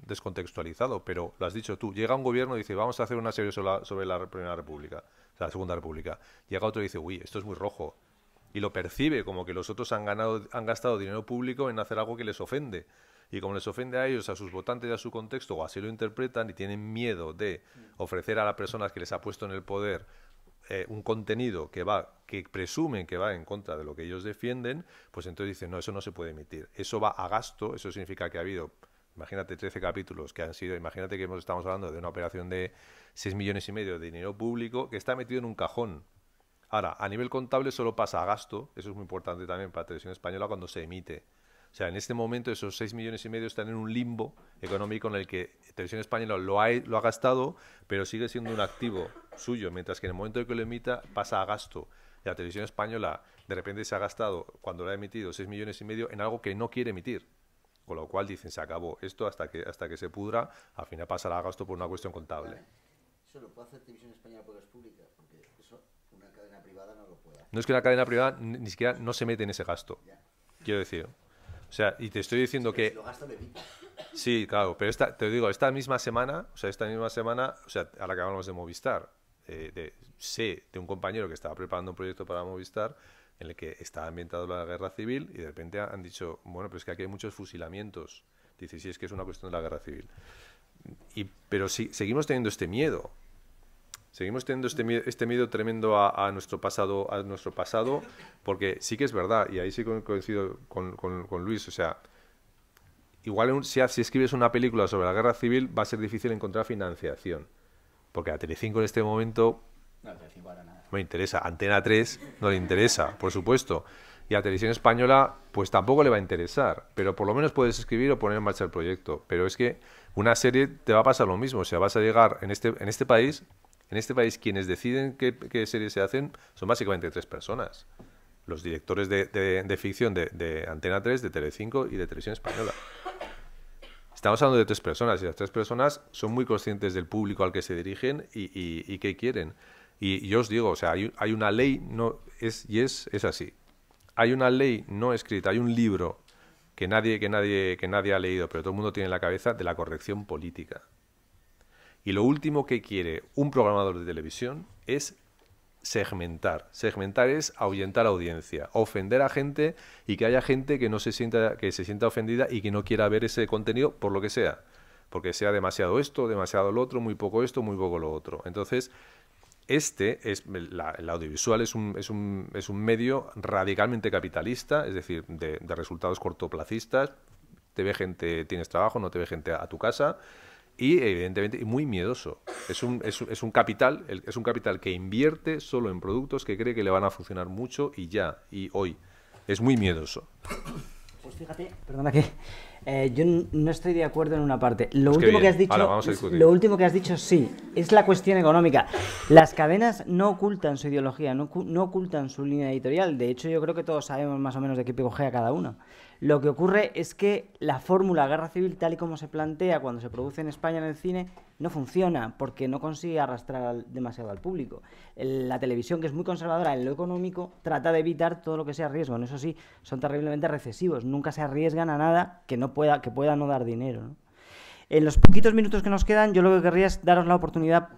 descontextualizado, pero lo has dicho tú. Llega un gobierno y dice, vamos a hacer una serie sobre la, sobre Primera República, la Segunda República. Llega otro y dice, uy, esto es muy rojo. Y lo percibe como que los otros han, ganado, han gastado dinero público en hacer algo que les ofende. Y como les ofende a ellos, a sus votantes y a su contexto, o así lo interpretan, y tienen miedo de ofrecer a las personas que les ha puesto en el poder eh, un contenido que va que presumen que va en contra de lo que ellos defienden, pues entonces dicen, no, eso no se puede emitir. Eso va a gasto, eso significa que ha habido, imagínate, 13 capítulos que han sido, imagínate que estamos hablando de una operación de 6 millones y medio de dinero público que está metido en un cajón. Ahora, a nivel contable solo pasa a gasto, eso es muy importante también para la televisión española cuando se emite. O sea, en este momento esos 6 millones y medio están en un limbo económico en el que Televisión Española lo ha, lo ha gastado, pero sigue siendo un activo suyo, mientras que en el momento de que lo emita pasa a gasto. Y la Televisión Española de repente se ha gastado, cuando lo ha emitido, 6 millones y medio en algo que no quiere emitir. Con lo cual dicen, se acabó esto hasta que, hasta que se pudra, al final pasará a gasto por una cuestión contable. Eso lo puede hacer Televisión Española por las públicas? porque eso una cadena privada no lo puede hacer. No es que la cadena privada ni, siquiera no se mete en ese gasto. Quiero decir. O sea, y te estoy diciendo que. lo Sí, claro, pero esta, te digo, esta misma semana, o sea, esta misma semana, o sea, a la que hablamos de Movistar, eh, de, sé de un compañero que estaba preparando un proyecto para Movistar en el que estaba ambientado la guerra civil y de repente han dicho, bueno, pero es que aquí hay muchos fusilamientos. Dice, sí, es que es una cuestión de la guerra civil. Y, pero sí, seguimos teniendo este miedo. Seguimos teniendo este, este miedo tremendo a, nuestro pasado, a nuestro pasado, porque sí que es verdad, y ahí sí coincido con Luis, o sea, igual si, escribes una película sobre la guerra civil va a ser difícil encontrar financiación. Porque a Telecinco en este momento... No, para Me interesa. Antena 3 no le interesa, por supuesto. Y a Televisión Española pues tampoco le va a interesar. Pero por lo menos puedes escribir o poner en marcha el proyecto. Pero es que una serie te va a pasar lo mismo. O sea, vas a llegar en este, en este país... En este país quienes deciden qué, series se hacen son básicamente tres personas los directores de, ficción de, de, Antena 3, de Telecinco y de Televisión Española. Estamos hablando de tres personas y las tres personas son muy conscientes del público al que se dirigen y, qué quieren. Y, yo os digo, o sea, hay, una ley, no, es, y es, es así. Hay una ley no escrita, hay un libro que nadie, que, nadie, que nadie ha leído, pero todo el mundo tiene en la cabeza, de la corrección política. Y lo último que quiere un programador de televisión es segmentar. Segmentar es ahuyentar audiencia, ofender a gente y que haya gente que no se sienta, que se sienta ofendida y que no quiera ver ese contenido por lo que sea. Porque sea demasiado esto, demasiado lo otro, muy poco esto, muy poco lo otro. Entonces, este es la, el audiovisual es un, es, un, es un, medio radicalmente capitalista, es decir, de, resultados cortoplacistas. Te ve gente, tienes trabajo, no te ve gente a tu casa y evidentemente muy miedoso. Es un, es, un capital, es un capital que invierte solo en productos que cree que le van a funcionar mucho y ya, y hoy. Es muy miedoso. Pues fíjate, perdona que eh, yo no estoy de acuerdo en una parte. Lo, último que has dicho, lo último que has dicho, sí, es la cuestión económica. Las cadenas no ocultan su ideología, no, ocultan su línea editorial. De hecho, yo creo que todos sabemos más o menos de qué picojea cada uno. Lo que ocurre es que la fórmula guerra civil, tal y como se plantea cuando se produce en España en el cine, no funciona porque no consigue arrastrar demasiado al público. La televisión, que es muy conservadora en lo económico, trata de evitar todo lo que sea riesgo. En eso sí, son terriblemente recesivos. Nunca se arriesgan a nada que, no pueda, que pueda no dar dinero. En los poquitos minutos que nos quedan, yo lo que querría es daros la oportunidad.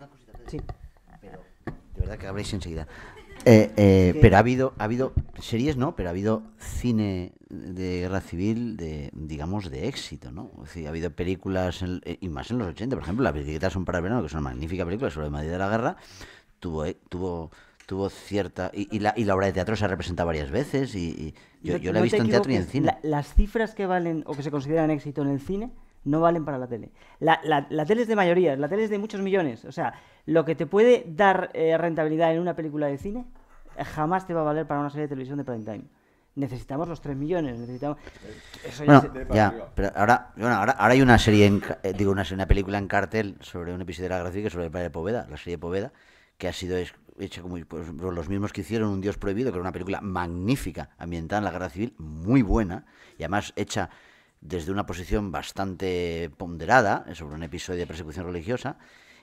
sí. Pero de verdad que habréis enseguida. Eh, eh, pero ha habido, ha habido series, ¿no? Pero ha habido cine de guerra civil, de, digamos, de éxito, ¿no? ha habido películas, eh, y más en los 80, por ejemplo, la película son para el que es una magnífica película sobre Madrid de la guerra, tuvo, tuvo, tuvo cierta... Y, la, y, la, obra de teatro se ha representado varias veces, y, yo, la he visto en teatro y en cine. las cifras que valen o que se consideran éxito en el cine no valen para la tele. La, la, tele es de mayoría, la tele es de muchos millones. O sea, lo que te puede dar eh, rentabilidad en una película de cine eh, jamás te va a valer para una serie de televisión de prime time. Necesitamos los 3 millones, necesitamos... bueno, ya, pero ahora, ahora, hay una serie, eh, digo, una, una película en cartel sobre un episodio de la gráfica sobre el padre de Poveda, la serie de Poveda, que ha sido hecha como pues, los mismos que hicieron Un Dios Prohibido, que era una película magnífica, ambientada en la guerra civil, muy buena, y además hecha desde una posición bastante ponderada eh, sobre un episodio de persecución religiosa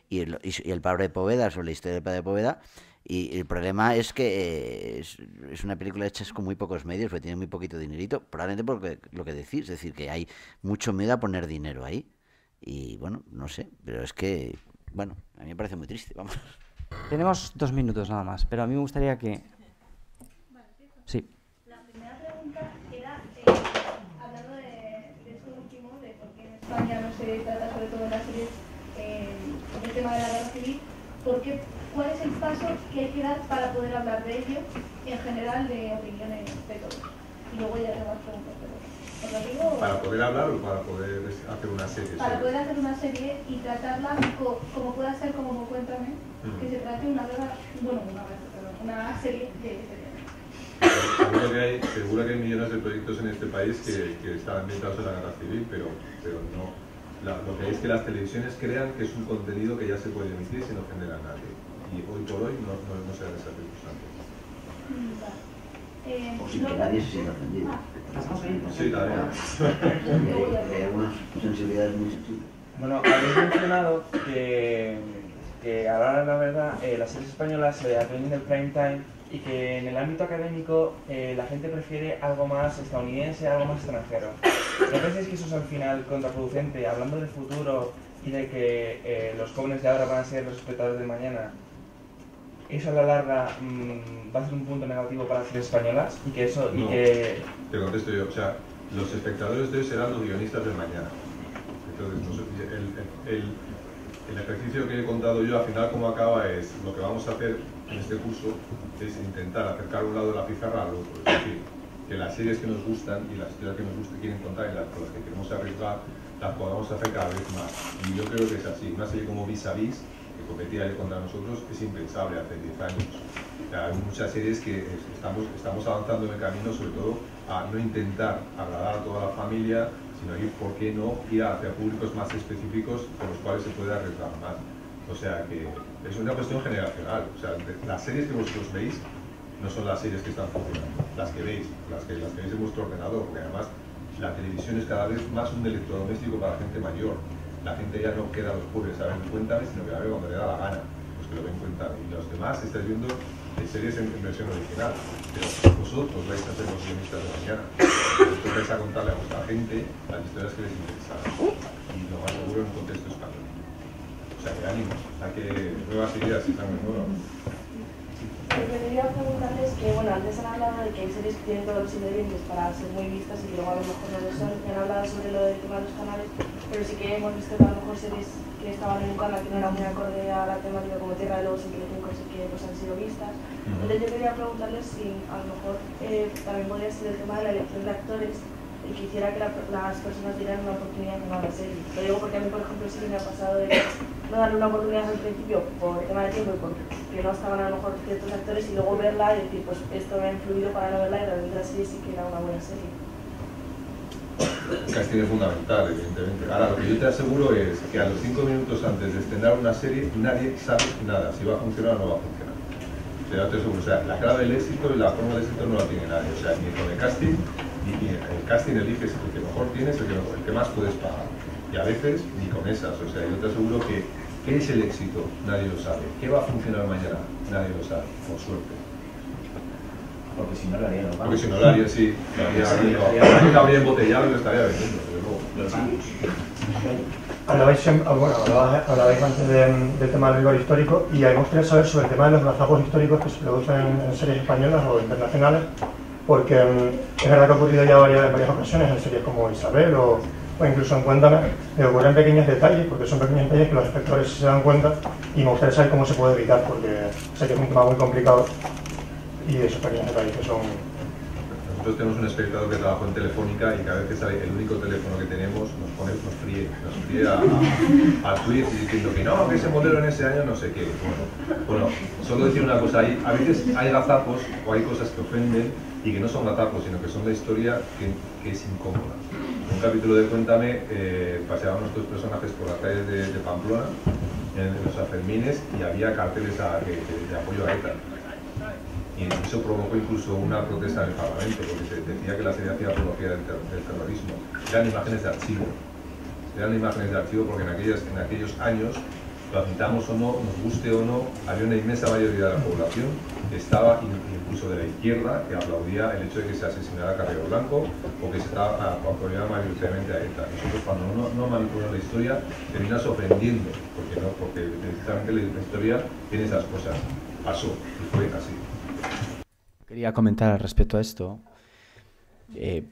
y el, padre de Poveda sobre la historia del padre de Poveda. Y el problema es que eh, es, una película hecha con muy pocos medios, porque tiene muy poquito dinerito, probablemente porque lo que decís, es decir, que hay mucho miedo a poner dinero ahí. Y bueno, no sé, pero es que, bueno, a mí me parece muy triste, vamos. Tenemos dos minutos nada más, pero a mí me gustaría que... Sí. España no se trata sobre todo eh, en la serie eh, el tema de la guerra civil, qué? ¿cuál es el paso que hay que dar para poder hablar de ello en general de opiniones de todos? Y luego ya tengo las preguntas, pero digo? ¿Para poder hablar o para poder hacer una serie? Para poder hacer una serie y tratarla como pueda ser, como Cuéntame, ¿eh? que se trate una guerra, bueno, una, una serie de, de seguro que hay, millones de proyectos en este país que, están ambientados en la guerra civil, pero, pero no. lo que hay es que las televisiones crean que es un contenido que ya se puede emitir sin ofender a nadie. Y hoy por hoy no, se dan esas circunstancias. Eh, o sin que nadie se sienta ofendido. Ah. Sí, también. Hay algunas sensibilidades muy sensibles. Bueno, habéis mencionado que, que a la hora de la verdad, eh, las series españolas se aprenden el prime time y que en el ámbito académico eh, la gente prefiere algo más estadounidense, algo más extranjero. ¿No pensáis que eso es al final contraproducente, hablando del futuro y de que eh, los jóvenes de ahora van a ser los espectadores de mañana? ¿Eso a la larga mm, va a ser un punto negativo para las españolas? Y que eso... y que... Te contesto yo, o sea, los espectadores de hoy serán los guionistas de mañana. Entonces, el el ejercicio que he contado yo al final como acaba es, lo que vamos a hacer en este curso es intentar acercar un lado de la pizarra al otro, es decir, que las series que nos gustan y las historias que nos gusta quieren contar y las las que queremos arriesgar las podamos hacer cada vez más. Y yo creo que es así, una serie como Vis a Vis, que competía contra nosotros, es impensable hace 10 años. hay muchas series que estamos, estamos avanzando en el camino, sobre todo a no intentar agradar a toda la familia, sino ir, ¿por qué no?, ir hacia públicos más específicos con los cuales se pueda reclamar. O sea que es una cuestión generacional. O sea, las series que vosotros veis no son las series que están funcionando, las que veis, las que, las veis en vuestro ordenador, porque además la televisión es cada vez más un electrodoméstico para la gente mayor. La gente ya no queda los pobres, a ver cuenta, sino que la ve cuando le da la gana, los que lo ven cuenta Y los demás están viendo hay series en, versión original, pero vosotros vais a ser los guionistas de mañana. Vosotros vais a contarle a vuestra gente las historias que les interesan. Y lo más seguro en un contexto español. O sea, que ánimo, a que nuevas ideas y sangre nueva. Lo que pues, quería preguntarles que, bueno, antes han hablado de que hay series que tienen todo los para ser muy vistas y luego a lo mejor no lo son. han hablado sobre lo del tema de los canales, pero sí que hemos visto que a lo mejor series que estaban en un canal que no era muy acorde a la temática como Tierra de Lobos y que pues, han sido vistas. Entonces yo quería preguntarles si a lo mejor eh, también podría ser el tema de la elección de actores y quisiera que las personas dieran una oportunidad en una serie. Lo digo porque a mí, por ejemplo, sí me ha pasado de no darle una oportunidad al principio por tema de tiempo y porque no estaban a lo mejor ciertos actores y luego verla y decir, pues esto me ha influido para no verla y realmente la serie sí que era una buena serie. Casting es fundamental, evidentemente. Ahora, lo que yo te aseguro es que a los cinco minutos antes de estrenar una serie, nadie sabe nada, si va a funcionar o no va a funcionar. o sea, la clave del éxito y la forma del éxito no la tiene nadie. O sea, ni con el casting, y el casting eliges el que mejor tienes, el que, más puedes pagar. Y a veces ni con esas, o sea, yo te aseguro que ¿qué es el éxito? Nadie lo sabe. ¿Qué va a funcionar mañana? Nadie lo sabe, por suerte. Porque si no lo haría no Porque si no lo haría, sí. Lo haría, habría embotellado y lo estaría vendiendo, pero Hablabais, ah, bueno, hablabais antes del tema del rigor histórico y a querido saber sobre el tema de los mazagos históricos que se producen en series españolas o internacionales porque mm, es verdad que ha ocurrido ya varias, varias ocasiones en series como Isabel o, incluso en Cuéntame, me ocurren pequeños detalles, porque son pequeños detalles que los espectadores se dan cuenta y me gustaría saber cómo se puede evitar, porque sé que es un tema muy complicado y esos pequeños detalles que son nosotros tenemos un espectador que trabajó en Telefónica y cada vez que sale el único teléfono que tenemos nos pone, nos fríe, nos fríe a, a, diciendo que no, que ese modelo en ese año no sé qué. Bueno, solo decir una cosa, a veces hay gazapos o hay cosas que ofenden y que no son gazapos, sino que son la historia que, es incómoda. En un capítulo de Cuéntame eh, paseábamos dos personajes por las calles de, Pamplona, en los Afermines, y había carteles de, de apoyo a ETA y eso provocó incluso una protesta en el Parlamento, porque se decía que la serie hacía apología del, terrorismo. Eran imágenes de archivo. Eran imágenes de archivo porque en, aquellos años, lo admitamos o no, nos guste o no, había una inmensa mayoría de la población que estaba, incluso de la izquierda, que aplaudía el hecho de que se asesinara a Carrero Blanco o que se estaba apoyando mayoritariamente a ETA. Nosotros cuando uno no manipula la historia termina sorprendiendo, porque, no, porque precisamente la historia tiene esas cosas. Pasó y fue así quería comentar al respecto a esto. Eh,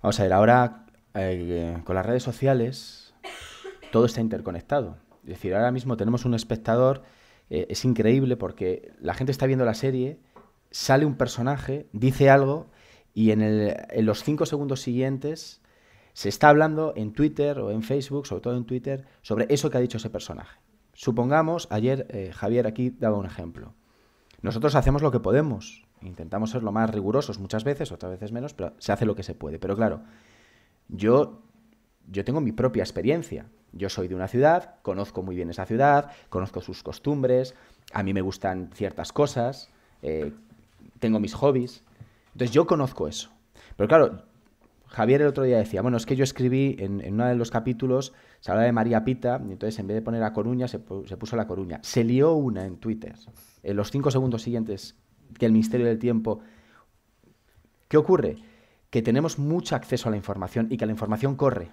vamos a ver, ahora eh, con las redes sociales todo está interconectado. Es decir, ahora mismo tenemos un espectador, eh, es increíble porque la gente está viendo la serie, sale un personaje, dice algo y en, los cinco segundos siguientes se está hablando en Twitter o en Facebook, sobre todo en Twitter, sobre eso que ha dicho ese personaje. Supongamos, ayer Javier aquí daba un ejemplo. Nosotros hacemos lo que podemos. Intentamos ser lo más rigurosos muchas veces, otras veces menos, pero se hace lo que se puede. Pero claro, yo, yo tengo mi propia experiencia. Yo soy de una ciudad, conozco muy bien esa ciudad, conozco sus costumbres, a mí me gustan ciertas cosas, eh, tengo mis hobbies. Entonces yo conozco eso. Pero claro, Javier el otro día decía, bueno, es que yo escribí en, uno de los capítulos, se habla de María Pita, y entonces en vez de poner a Coruña, se, se puso La Coruña. Se lió una en Twitter. En los cinco segundos siguientes que el ministerio del tiempo. ¿Qué ocurre? Que tenemos mucho acceso a la información y que la información corre.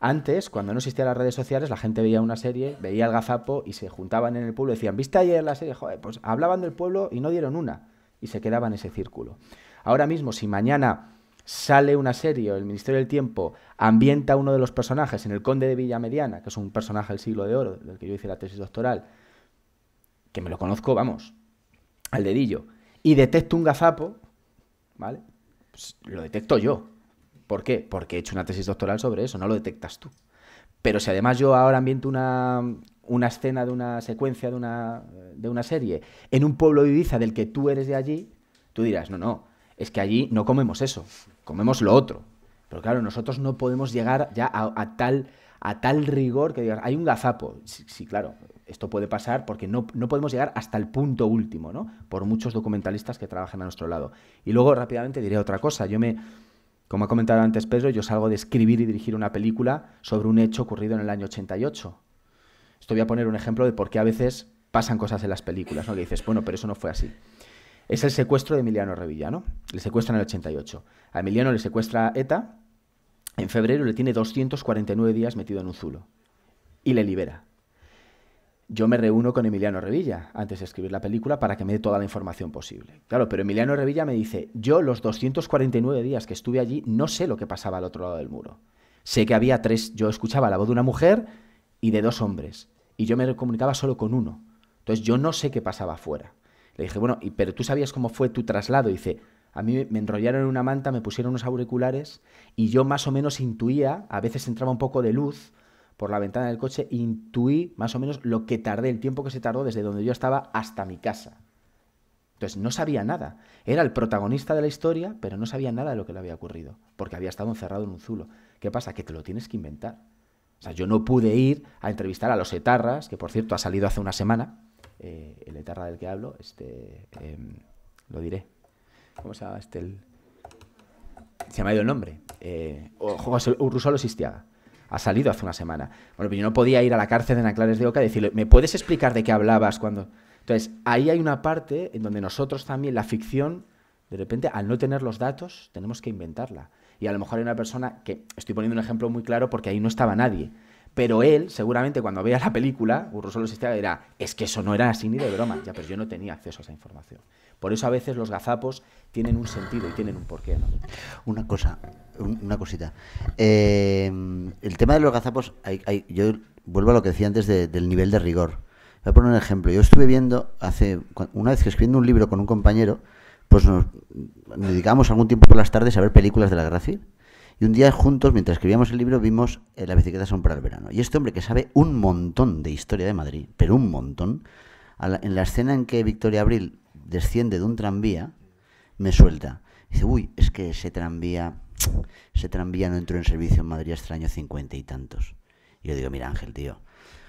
Antes, cuando no existían las redes sociales, la gente veía una serie, veía el gazapo y se juntaban en el pueblo y decían, ¿viste ayer la serie? Joder, pues hablaban del pueblo y no dieron una. Y se quedaban en ese círculo. Ahora mismo, si mañana sale una serie o el Ministerio del Tiempo ambienta a uno de los personajes en el Conde de Villamediana, que es un personaje del siglo de oro, del que yo hice la tesis doctoral, que me lo conozco, vamos, al dedillo y detecto un gazapo, ¿vale? Pues lo detecto yo. ¿Por qué? Porque he hecho una tesis doctoral sobre eso, no lo detectas tú. Pero si además yo ahora ambiento una, una escena de una secuencia de una, de una serie en un pueblo de Ibiza del que tú eres de allí, tú dirás, no, no, es que allí no comemos eso, comemos lo otro. Pero claro, nosotros no podemos llegar ya a tal a tal rigor que digas, hay un gazapo. Sí, claro, esto puede pasar porque no, podemos llegar hasta el punto último, ¿no? Por muchos documentalistas que trabajan a nuestro lado. Y luego rápidamente diré otra cosa. Yo me, como ha comentado antes Pedro, yo salgo de escribir y dirigir una película sobre un hecho ocurrido en el año 88. Esto voy a poner un ejemplo de por qué a veces pasan cosas en las películas, ¿no? Que dices, bueno, pero eso no fue así. Es el secuestro de Emiliano Revillano. el secuestran en el 88. A Emiliano le secuestra ETA en febrero le tiene 249 días metido en un zulo y le libera. Yo me reúno con Emiliano Revilla antes de escribir la película para que me dé toda la información posible. Claro, pero Emiliano Revilla me dice, yo los 249 días que estuve allí no sé lo que pasaba al otro lado del muro. Sé que había tres, yo escuchaba la voz de una mujer y de dos hombres, y yo me comunicaba solo con uno. Entonces yo no sé qué pasaba afuera. Le dije, bueno, ¿y, pero tú sabías cómo fue tu traslado. dice, a mí me enrollaron en una manta, me pusieron unos auriculares y yo más o menos intuía, a veces entraba un poco de luz por la ventana del coche, intuí más o menos lo que tardé, el tiempo que se tardó desde donde yo estaba hasta mi casa. Entonces no sabía nada. Era el protagonista de la historia, pero no sabía nada de lo que le había ocurrido, porque había estado encerrado en un zulo. ¿Qué pasa? Que te lo tienes que inventar. O sea, yo no pude ir a entrevistar a los etarras, que por cierto ha salido hace una semana, eh, el etarra del que hablo, este, em, lo diré, ¿Cómo se llama este? Se me ha ido el nombre. Eh, oh, José Ha salido hace una semana. Bueno, pero yo no podía ir a la cárcel de Naclares de Oca y decirle, ¿me puedes explicar de qué hablabas cuando...? Entonces, ahí hay una parte en donde nosotros también, la ficción, de repente, al no tener los datos, tenemos que inventarla. Y a lo mejor hay una persona que, estoy poniendo un ejemplo muy claro porque ahí no estaba nadie, pero él, seguramente, cuando vea la película, Urrosolo y dirá, es que eso no era así ni de broma. Ya, pero yo no tenía acceso a esa información. Por eso a veces los gazapos tienen un sentido y tienen un porqué. ¿no? Una cosa, una cosita. Eh, el tema de los gazapos, hay, hay, yo vuelvo a lo que decía antes del nivel de rigor. Voy a poner un ejemplo. Yo estuve viendo, hace una vez que escribiendo un libro con un compañero, pues nos, dedicamos algún tiempo por las tardes a ver películas de la gracia. Y un día juntos, mientras escribíamos el libro, vimos eh, La bicicleta son para el verano. Y este hombre que sabe un montón de historia de Madrid, pero un montón, en la escena en que Victoria Abril desciende de un tranvía, me suelta. dice, uy, es que ese tranvía, tranvía no entró en servicio en Madrid hasta el año cincuenta y tantos. Y yo digo, mira Ángel, tío,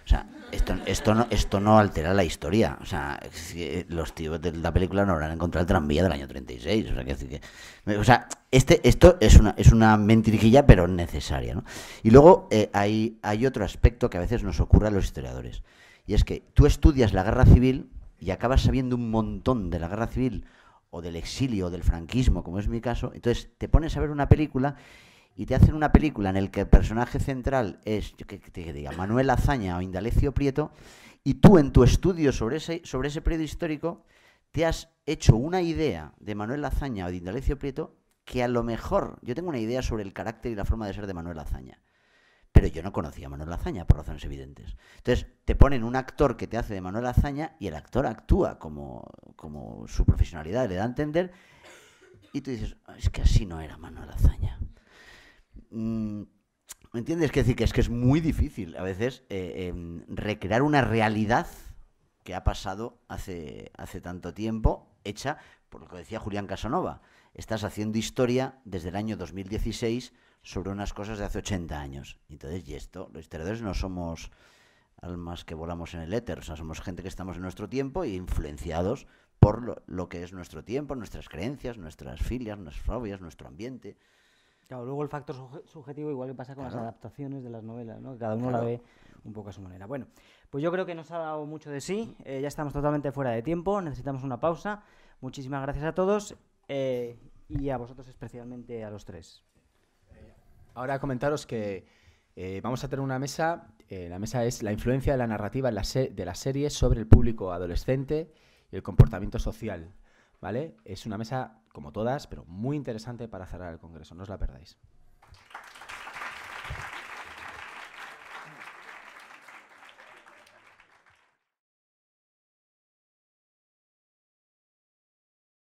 o sea, esto, esto, no, esto no altera la historia. O sea, eh, los tíos de la película no habrán encontrado el tranvía del año 36. O sea, que, o sea este, esto es una, es una mentirijilla, pero necesaria. ¿no? Y luego eh, hay, hay otro aspecto que a veces nos ocurre a los historiadores. Y es que tú estudias la guerra civil y acabas sabiendo un montón de la guerra civil o del exilio o del franquismo, como es mi caso. Entonces te pones a ver una película y te hacen una película en la que el personaje central es, yo que te diga, Manuel Azaña o Indalecio Prieto, y tú en tu estudio sobre ese, sobre ese periodo histórico te has hecho una idea de Manuel Azaña o de Indalecio Prieto que a lo mejor yo tengo una idea sobre el carácter y la forma de ser de Manuel Azaña. Pero yo no conocía a Manuel Azaña por razones evidentes. Entonces, te ponen un actor que te hace de Manuel Azaña y el actor actúa como, como su profesionalidad le da a entender. Y tú dices, ah, es que así no era Manuel Azaña. Mm, ¿Me entiendes? Que decir que es que es muy difícil a veces eh, em, recrear una realidad que ha pasado hace, tanto tiempo, hecha por lo que decía Julián Casanova. Estás haciendo historia desde el año 2016 sobre unas cosas de hace 80 años. Entonces, y esto, los historiadores no somos almas que volamos en el éter, o sea, somos gente que estamos en nuestro tiempo y e influenciados por lo, lo, que es nuestro tiempo, nuestras creencias, nuestras filias, nuestras fobias, nuestro ambiente luego el factor subjetivo, igual que pasa con las adaptaciones de las novelas, ¿no? Cada uno la ve un poco a su manera. Bueno, pues yo creo que nos ha dado mucho de sí. Eh, ya estamos totalmente fuera de tiempo, necesitamos una pausa. Muchísimas gracias a todos eh, y a vosotros especialmente a los tres. Ahora comentaros que eh, vamos a tener una mesa. la mesa es la influencia de la narrativa de la de sobre el público adolescente y el comportamiento social. ¿vale? Es una mesa, como todas, pero muy interesante para cerrar el Congreso, no os la perdáis.